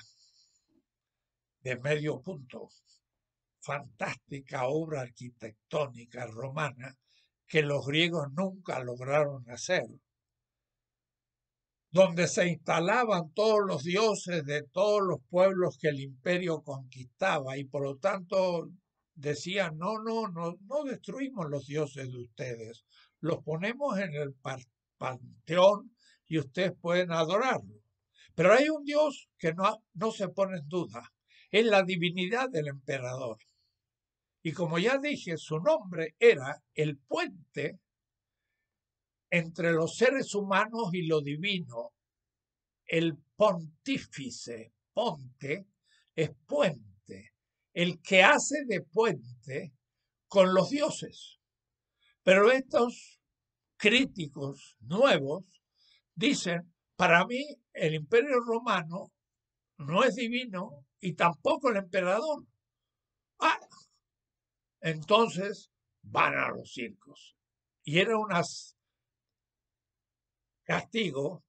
de medio punto, fantástica obra arquitectónica romana que los griegos nunca lograron hacer, donde se instalaban todos los dioses de todos los pueblos que el imperio conquistaba y por lo tanto Decían, no, no, no, no destruimos los dioses de ustedes, los ponemos en el panteón y ustedes pueden adorarlo. Pero hay un dios que no, no se pone en duda, es la divinidad del emperador. Y como ya dije, su nombre era el puente entre los seres humanos y lo divino. El pontífice, ponte, es puente el que hace de puente con los dioses. Pero estos críticos nuevos dicen, para mí el imperio romano no es divino y tampoco el emperador. Ah, entonces van a los circos. Y era un castigo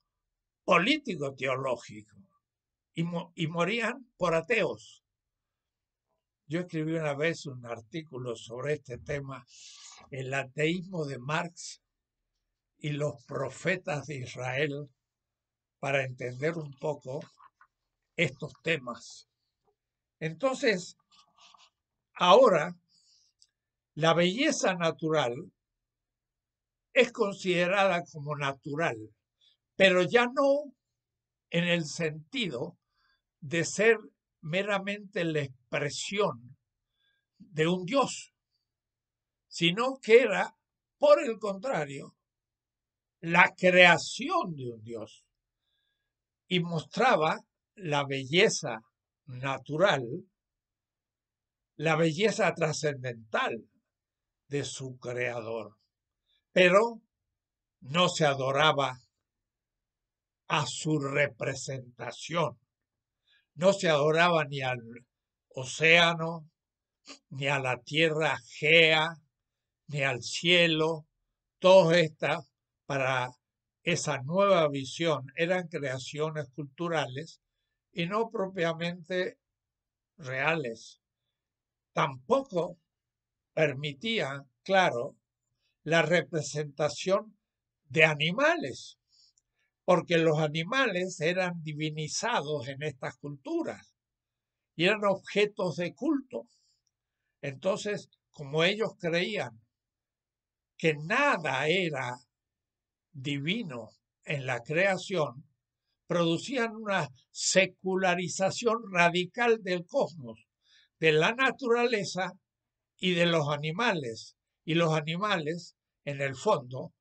político-teológico. Y, y morían por ateos. Yo escribí una vez un artículo sobre este tema, el ateísmo de Marx y los profetas de Israel, para entender un poco estos temas. Entonces, ahora, la belleza natural es considerada como natural, pero ya no en el sentido de ser meramente la expresión de un dios, sino que era, por el contrario, la creación de un dios y mostraba la belleza natural, la belleza trascendental de su creador, pero no se adoraba a su representación no se adoraba ni al océano, ni a la tierra gea, ni al cielo. Todas estas, para esa nueva visión, eran creaciones culturales y no propiamente reales. Tampoco permitía, claro, la representación de animales porque los animales eran divinizados en estas culturas y eran objetos de culto. Entonces, como ellos creían que nada era divino en la creación, producían una secularización radical del cosmos, de la naturaleza y de los animales. Y los animales, en el fondo,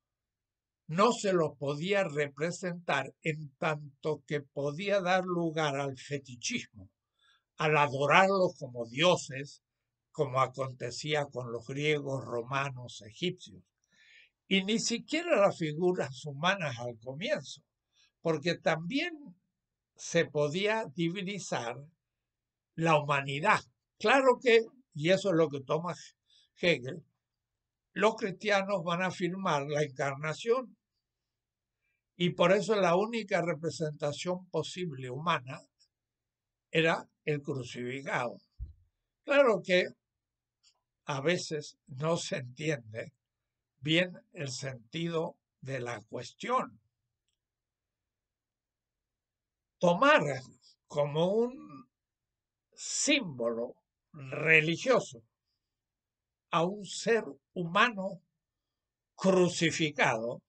no se lo podía representar en tanto que podía dar lugar al fetichismo, al adorarlos como dioses, como acontecía con los griegos, romanos, egipcios. Y ni siquiera las figuras humanas al comienzo, porque también se podía divinizar la humanidad. Claro que, y eso es lo que toma Hegel, los cristianos van a afirmar la encarnación y por eso la única representación posible humana era el crucificado. Claro que a veces no se entiende bien el sentido de la cuestión. Tomar como un símbolo religioso a un ser humano crucificado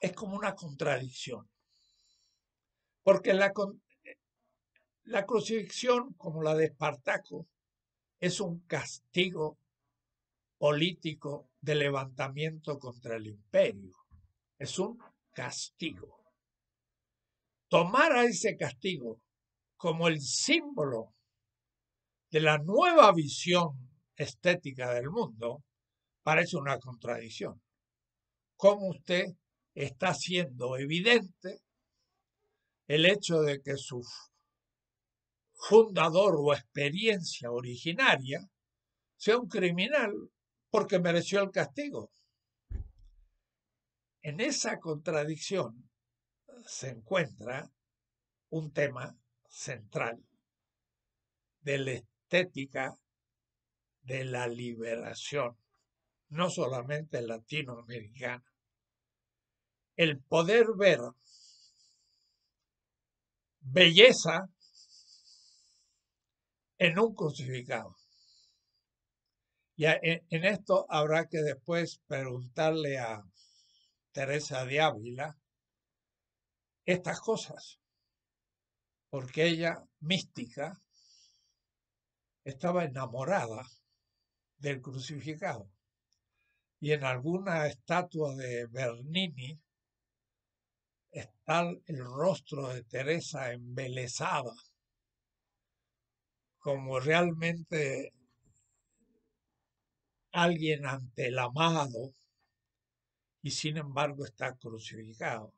es como una contradicción. Porque la, la crucifixión, como la de Espartaco, es un castigo político de levantamiento contra el imperio. Es un castigo. Tomar a ese castigo como el símbolo de la nueva visión estética del mundo parece una contradicción. ¿Cómo usted está siendo evidente el hecho de que su fundador o experiencia originaria sea un criminal porque mereció el castigo. En esa contradicción se encuentra un tema central de la estética de la liberación, no solamente latinoamericana, el poder ver belleza en un crucificado. Y en esto habrá que después preguntarle a Teresa de Ávila estas cosas, porque ella, mística, estaba enamorada del crucificado. Y en alguna estatua de Bernini, está el rostro de Teresa embelesada, como realmente alguien ante el amado y sin embargo está crucificado.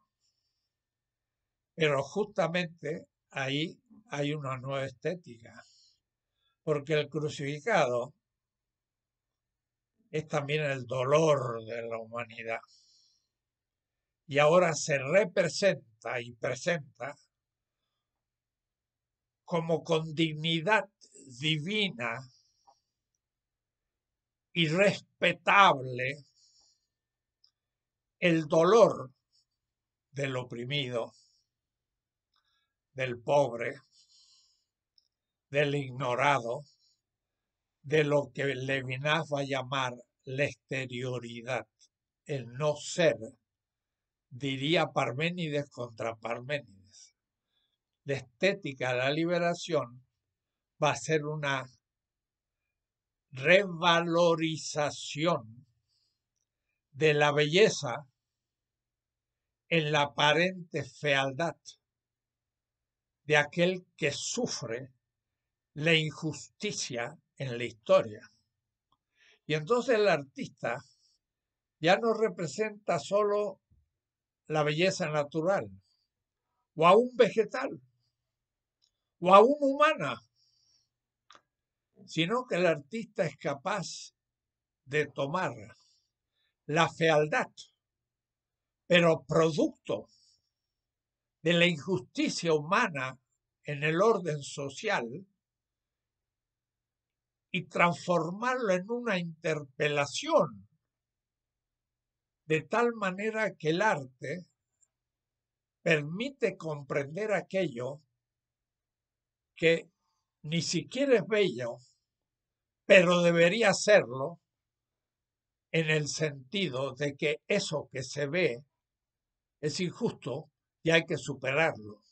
Pero justamente ahí hay una nueva estética, porque el crucificado es también el dolor de la humanidad y ahora se representa y presenta como con dignidad divina y respetable el dolor del oprimido, del pobre, del ignorado, de lo que Levinas va a llamar la exterioridad, el no ser diría Parménides contra Parménides. La estética de la liberación va a ser una revalorización de la belleza en la aparente fealdad de aquel que sufre la injusticia en la historia. Y entonces el artista ya no representa solo la belleza natural, o aún vegetal, o aún humana, sino que el artista es capaz de tomar la fealdad, pero producto de la injusticia humana en el orden social y transformarlo en una interpelación de tal manera que el arte permite comprender aquello que ni siquiera es bello, pero debería serlo en el sentido de que eso que se ve es injusto y hay que superarlo.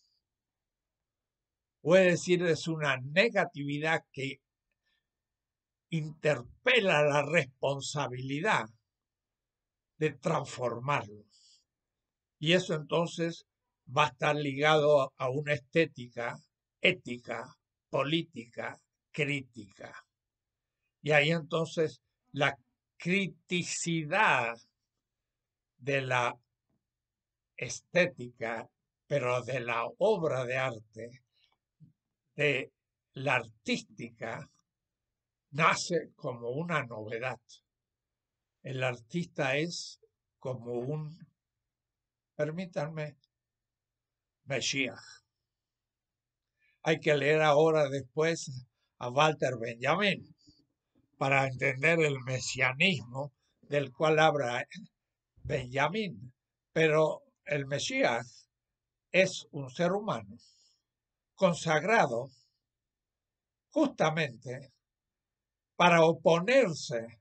Puede decir, es una negatividad que interpela la responsabilidad de transformarlos. Y eso entonces va a estar ligado a una estética, ética, política, crítica. Y ahí entonces la criticidad de la estética, pero de la obra de arte, de la artística, nace como una novedad. El artista es como un, permítanme, Mesías. Hay que leer ahora después a Walter Benjamin para entender el mesianismo del cual habla Benjamin. Pero el Mesías es un ser humano consagrado justamente para oponerse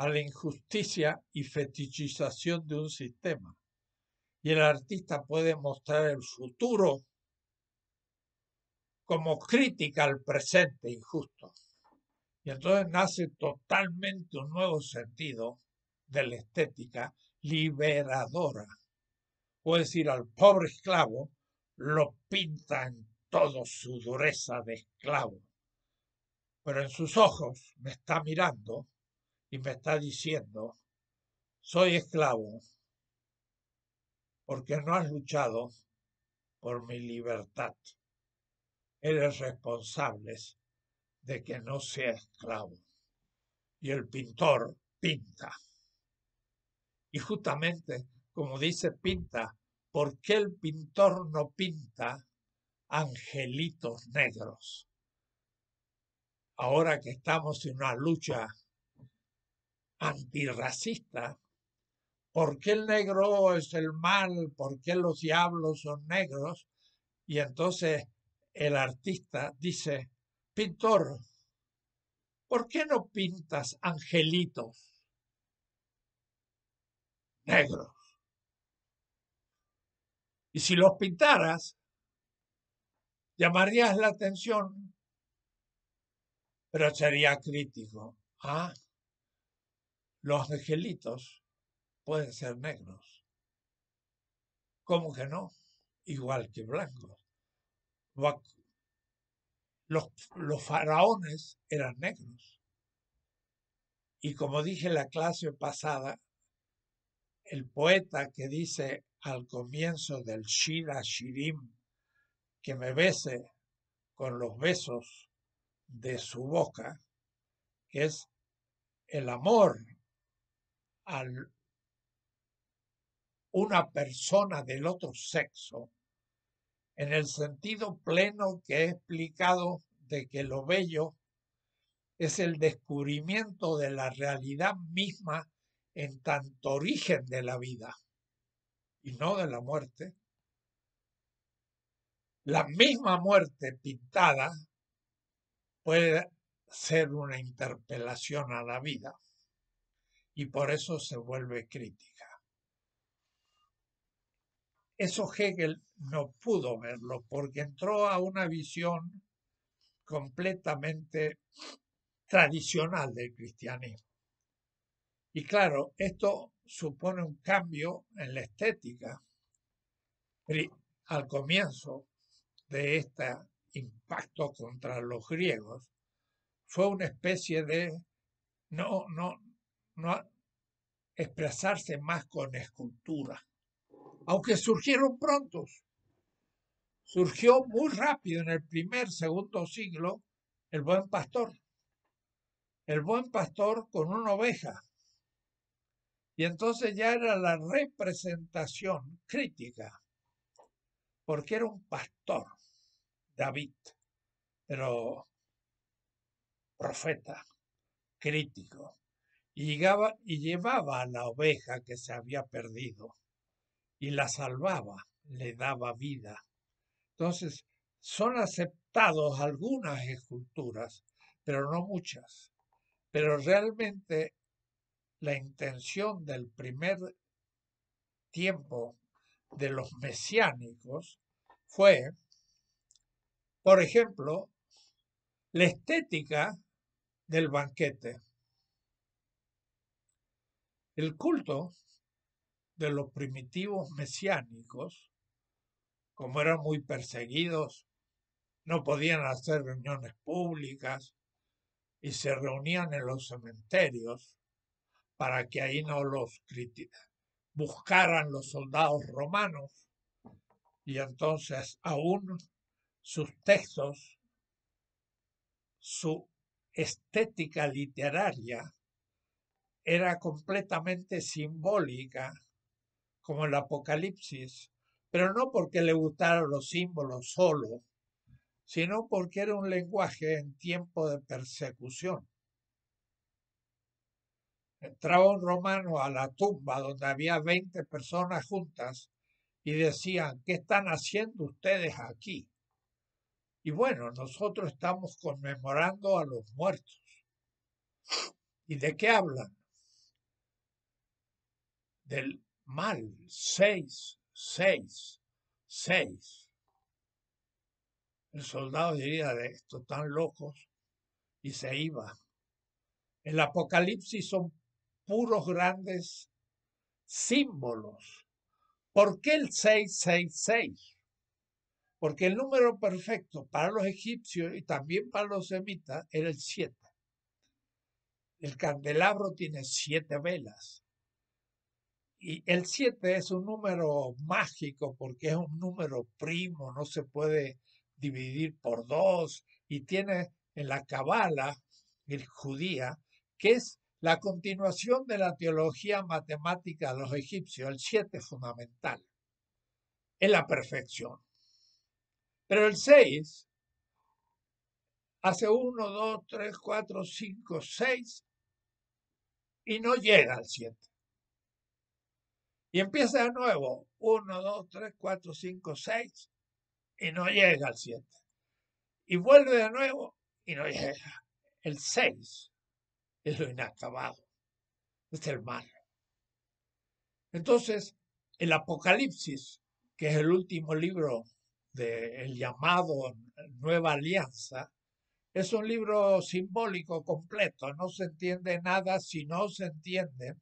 a la injusticia y fetichización de un sistema. Y el artista puede mostrar el futuro como crítica al presente injusto. Y entonces nace totalmente un nuevo sentido de la estética liberadora. Puedes decir, al pobre esclavo lo pinta en toda su dureza de esclavo, pero en sus ojos me está mirando y me está diciendo, soy esclavo porque no has luchado por mi libertad. Eres responsable de que no sea esclavo. Y el pintor pinta. Y justamente, como dice pinta, ¿por qué el pintor no pinta angelitos negros? Ahora que estamos en una lucha antirracista. ¿Por qué el negro es el mal? ¿Por qué los diablos son negros? Y entonces el artista dice, pintor, ¿por qué no pintas angelitos negros? Y si los pintaras, llamarías la atención, pero sería crítico. ¿Ah? Los angelitos pueden ser negros. ¿Cómo que no? Igual que blancos. Los, faraones eran negros. Y como dije en la clase pasada, el poeta que dice al comienzo del Shira Shirim que me bese con los besos de su boca, que es el amor a una persona del otro sexo en el sentido pleno que he explicado de que lo bello es el descubrimiento de la realidad misma en tanto origen de la vida y no de la muerte. La misma muerte pintada puede ser una interpelación a la vida y por eso se vuelve crítica. Eso Hegel no pudo verlo porque entró a una visión completamente tradicional del cristianismo. Y claro, esto supone un cambio en la estética. Al comienzo de este impacto contra los griegos, fue una especie de, no, no, expresarse más con escultura, aunque surgieron prontos. Surgió muy rápido en el primer, segundo siglo el buen pastor. El buen pastor con una oveja. Y entonces ya era la representación crítica, porque era un pastor, David, pero profeta, crítico, y, llevaba a la oveja que se había perdido y la salvaba, le daba vida. Entonces, son aceptados algunas esculturas, pero no muchas. Pero realmente la intención del primer tiempo de los mesiánicos fue, por ejemplo, la estética del banquete. El culto de los primitivos mesiánicos, como eran muy perseguidos, no podían hacer reuniones públicas y se reunían en los cementerios para que ahí no los buscaran los soldados romanos y entonces aún sus textos, su estética literaria era completamente simbólica, como el Apocalipsis, pero no porque le gustaran los símbolos solo, sino porque era un lenguaje en tiempo de persecución. Entraba un romano a la tumba donde había 20 personas juntas y decían, ¿qué están haciendo ustedes aquí? Y bueno, nosotros estamos conmemorando a los muertos. ¿Y de qué hablan? del mal. seis, seis, seis. El soldado diría de esto, tan locos y se iba. El Apocalipsis son puros grandes símbolos. ¿Por qué el seis? Porque el número perfecto para los egipcios y también para los semitas era el 7. El candelabro tiene siete velas. Y el 7 es un número mágico porque es un número primo, no se puede dividir por dos y tiene en la cabala el judía, que es la continuación de la teología matemática de los egipcios, el 7 fundamental, es la perfección. Pero el 6 hace 1, 2, 3, 4, 5, 6 y no llega al 7. Y empieza de nuevo. uno, dos, tres, cuatro, cinco, seis, Y no llega al siete. Y vuelve de nuevo y no llega. El seis es lo inacabado. Es el mal. Entonces, el Apocalipsis, que es el último libro del llamado Nueva Alianza, es un libro simbólico completo, no se entiende nada si no se entienden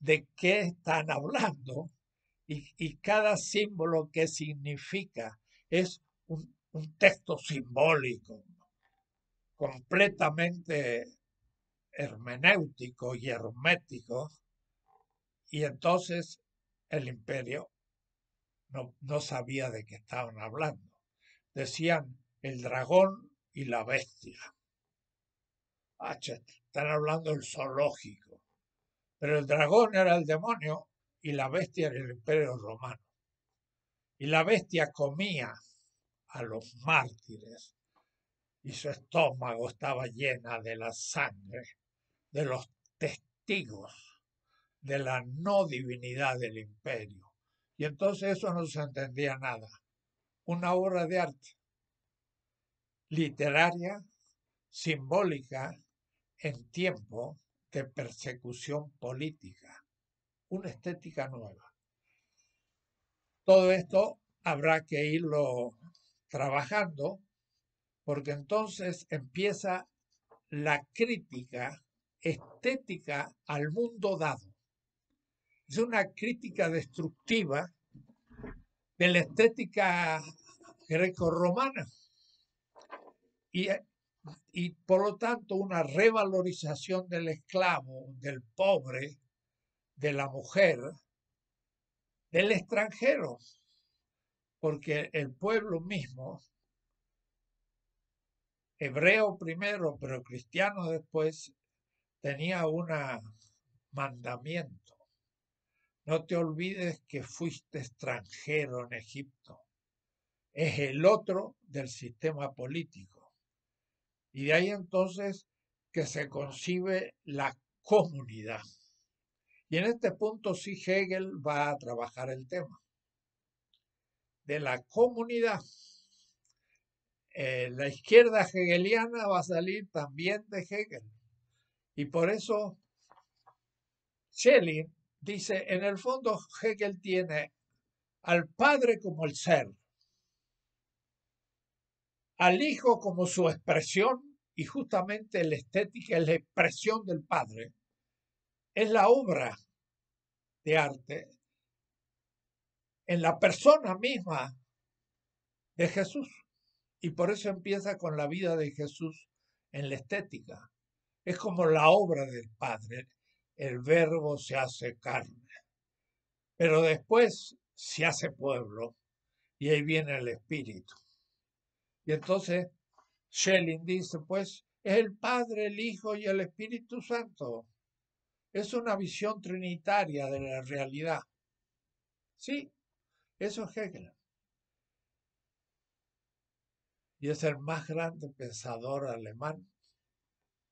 de qué están hablando y, cada símbolo que significa es un, texto simbólico, completamente hermenéutico y hermético, y entonces el imperio no, sabía de qué estaban hablando. Decían el dragón y la bestia. Ah, están hablando del zoológico. Pero el dragón era el demonio y la bestia era el imperio romano. Y la bestia comía a los mártires y su estómago estaba llena de la sangre de los testigos de la no divinidad del imperio. Y entonces eso no se entendía nada. Una obra de arte literaria, simbólica, en tiempo, persecución política, una estética nueva. Todo esto habrá que irlo trabajando porque entonces empieza la crítica estética al mundo dado. Es una crítica destructiva de la estética romana Y y por lo tanto una revalorización del esclavo, del pobre, de la mujer, del extranjero, porque el pueblo mismo, hebreo primero, pero cristiano después, tenía un mandamiento. No te olvides que fuiste extranjero en Egipto. Es el otro del sistema político y de ahí entonces que se concibe la comunidad. Y en este punto sí Hegel va a trabajar el tema de la comunidad. Eh, la izquierda hegeliana va a salir también de Hegel. Y por eso Schelling dice, en el fondo Hegel tiene al padre como el ser, al hijo como su expresión y justamente la estética es la expresión del Padre, es la obra de arte en la persona misma de Jesús. Y por eso empieza con la vida de Jesús en la estética. Es como la obra del Padre. El verbo se hace carne. Pero después se hace pueblo y ahí viene el Espíritu. Y entonces Schelling dice, pues, es el Padre, el Hijo y el Espíritu Santo. Es una visión trinitaria de la realidad. Sí, eso es Hegel. Y es el más grande pensador alemán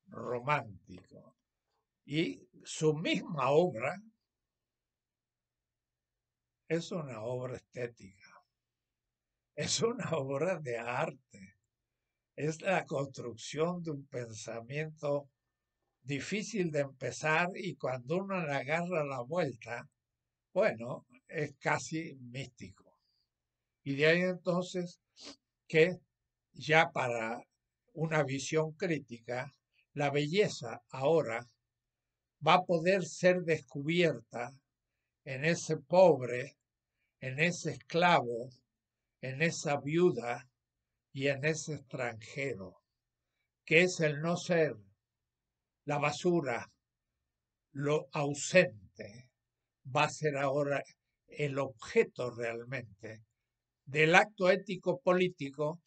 romántico. Y su misma obra es una obra estética, es una obra de arte es la construcción de un pensamiento difícil de empezar y cuando uno le agarra la vuelta, bueno, es casi místico. Y de ahí entonces que ya para una visión crítica, la belleza ahora va a poder ser descubierta en ese pobre, en ese esclavo, en esa viuda, y en ese extranjero, que es el no ser, la basura, lo ausente, va a ser ahora el objeto realmente del acto ético político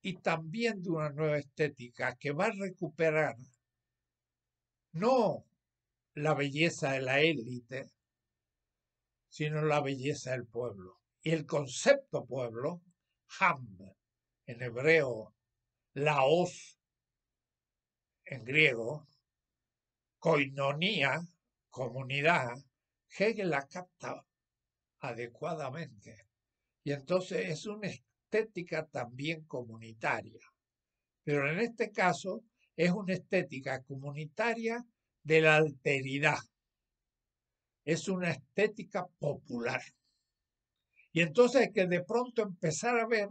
y también de una nueva estética que va a recuperar no la belleza de la élite, sino la belleza del pueblo. Y el concepto pueblo, Ham, en hebreo Laos, en griego, koinonía, comunidad, Hegel la capta adecuadamente. Y entonces es una estética también comunitaria. Pero en este caso es una estética comunitaria de la alteridad. Es una estética popular. Y entonces que de pronto empezar a ver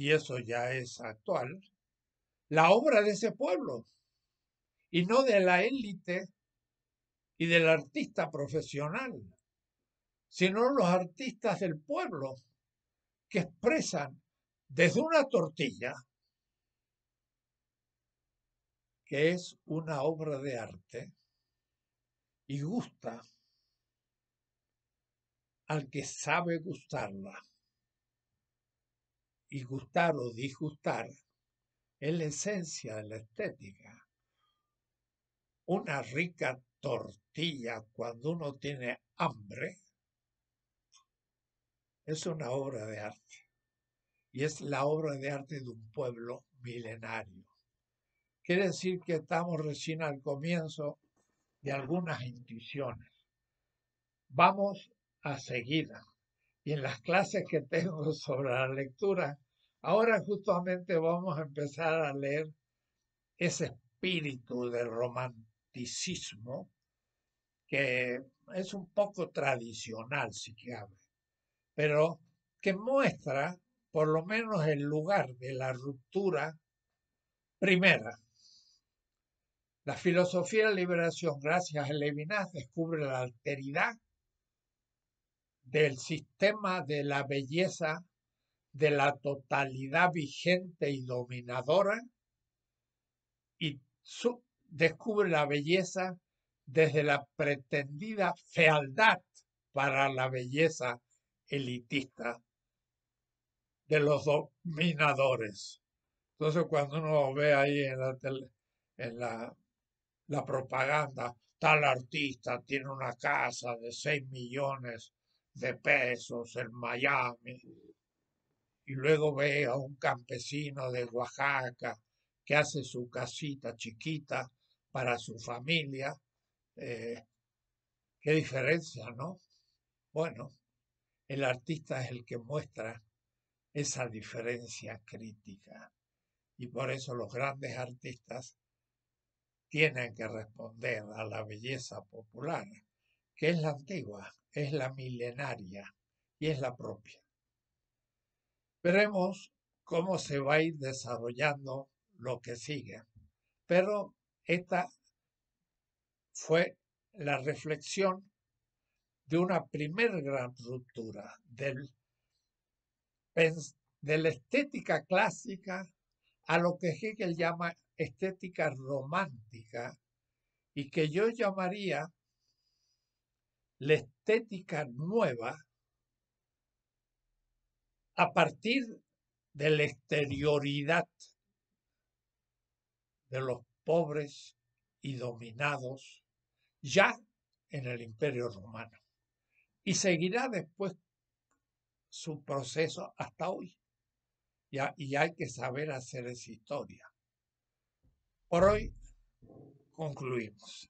y eso ya es actual, la obra de ese pueblo y no de la élite y del artista profesional, sino los artistas del pueblo que expresan desde una tortilla, que es una obra de arte y gusta al que sabe gustarla y gustar o disgustar es la esencia de la estética. Una rica tortilla cuando uno tiene hambre es una obra de arte y es la obra de arte de un pueblo milenario. Quiere decir que estamos recién al comienzo de algunas intuiciones. Vamos a seguir y en las clases que tengo [LAUGHS] sobre la lectura, ahora justamente vamos a empezar a leer ese espíritu del romanticismo que es un poco tradicional, si cabe, pero que muestra por lo menos el lugar de la ruptura primera. La filosofía de liberación, gracias a Levinas, descubre la alteridad del sistema de la belleza de la totalidad vigente y dominadora y descubre la belleza desde la pretendida fealdad para la belleza elitista de los dominadores. Entonces cuando uno ve ahí en la, la, la propaganda, tal artista tiene una casa de 6 millones de pesos en Miami, y luego ve a un campesino de Oaxaca que hace su casita chiquita para su familia, eh, qué diferencia, ¿no? Bueno, el artista es el que muestra esa diferencia crítica y por eso los grandes artistas tienen que responder a la belleza popular que es la antigua, es la milenaria y es la propia. Veremos cómo se va a ir desarrollando lo que sigue, pero esta fue la reflexión de una primer gran ruptura del, de la estética clásica a lo que Hegel llama estética romántica y que yo llamaría la estética nueva a partir de la exterioridad de los pobres y dominados ya en el imperio romano. Y seguirá después su proceso hasta hoy. y hay que saber hacer esa historia. Por hoy concluimos.